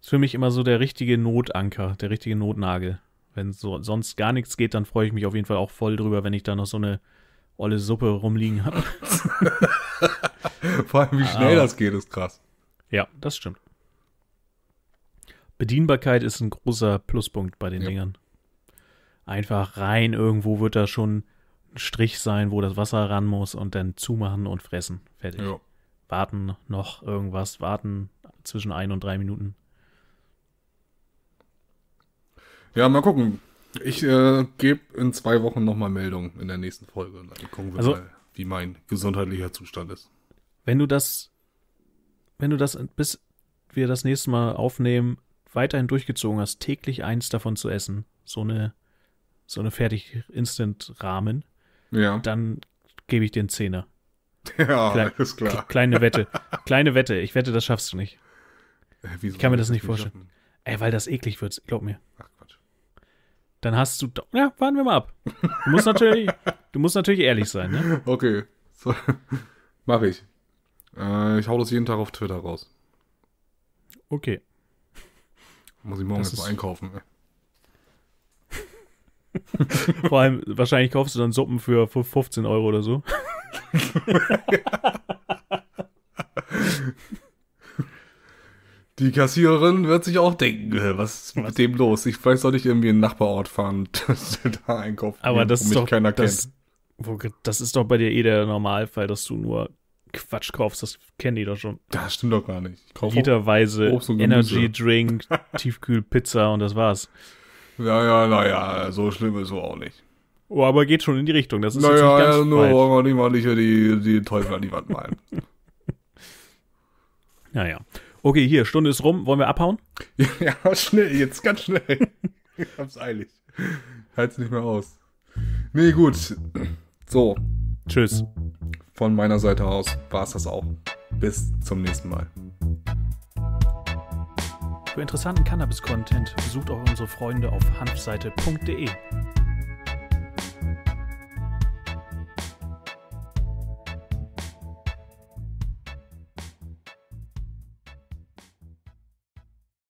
Ist für mich immer so der richtige Notanker, der richtige Notnagel. Wenn so, sonst gar nichts geht, dann freue ich mich auf jeden Fall auch voll drüber, wenn ich da noch so eine olle Suppe rumliegen habe. *laughs* Vor allem, wie schnell ah. das geht, ist krass. Ja, das stimmt. Bedienbarkeit ist ein großer Pluspunkt bei den ja. Dingern. Einfach rein, irgendwo wird da schon ein Strich sein, wo das Wasser ran muss und dann zumachen und fressen. Fertig. Ja. Warten noch irgendwas, warten zwischen ein und drei Minuten. Ja, mal gucken. Ich äh, gebe in zwei Wochen nochmal Meldung in der nächsten Folge. Dann gucken wir also, mal, wie mein gesundheitlicher Zustand ist. Wenn du das, wenn du das, bis wir das nächste Mal aufnehmen, weiterhin durchgezogen hast, täglich eins davon zu essen, so eine, so eine fertig Instant-Rahmen, ja. dann gebe ich dir einen Zehner. *laughs* Ja, Kle ist klar. Kleine Wette. Kleine Wette. Ich wette, das schaffst du nicht. Äh, wieso ich kann mir das, das nicht vorstellen. Schaffen? Ey, weil das eklig wird, glaub mir. Ach dann hast du. Ja, warten wir mal ab. Du musst natürlich, du musst natürlich ehrlich sein, ne? *laughs* Okay. So, *laughs* mach ich. Äh, ich hau das jeden Tag auf Twitter raus. Okay. Muss ich morgen das jetzt mal einkaufen. *laughs* Vor allem, wahrscheinlich kaufst du dann Suppen für 15 Euro oder so. Die Kassiererin wird sich auch denken, äh, was ist mit dem los? Ich weiß doch nicht irgendwie in den Nachbarort fahren, *laughs* da einkaufen. Aber das ist doch keiner das, wo, das ist doch bei dir eh der Normalfall, dass du nur Quatsch kaufst. Das kennen die doch schon. Das stimmt doch gar nicht. Jederweise Energy Drink, *laughs* Tiefkühlpizza und das war's. Ja, ja, naja, so schlimm ist es auch nicht. Oh, aber geht schon in die Richtung. Das ist naja, jetzt nicht ganz ja, nur falsch. wollen wir nicht mal nicht die, die Teufel an die Wand malen. *laughs* naja okay, hier, Stunde ist rum, wollen wir abhauen? *laughs* Ja, schnell, jetzt ganz schnell. ich hab's eilig. Halt's nicht mehr aus. Nee, gut. So. Tschüss. Von meiner Seite aus war's das auch. Bis zum nächsten Mal. Für interessanten Cannabis-Content besucht auch unsere Freunde auf hanfseite.de.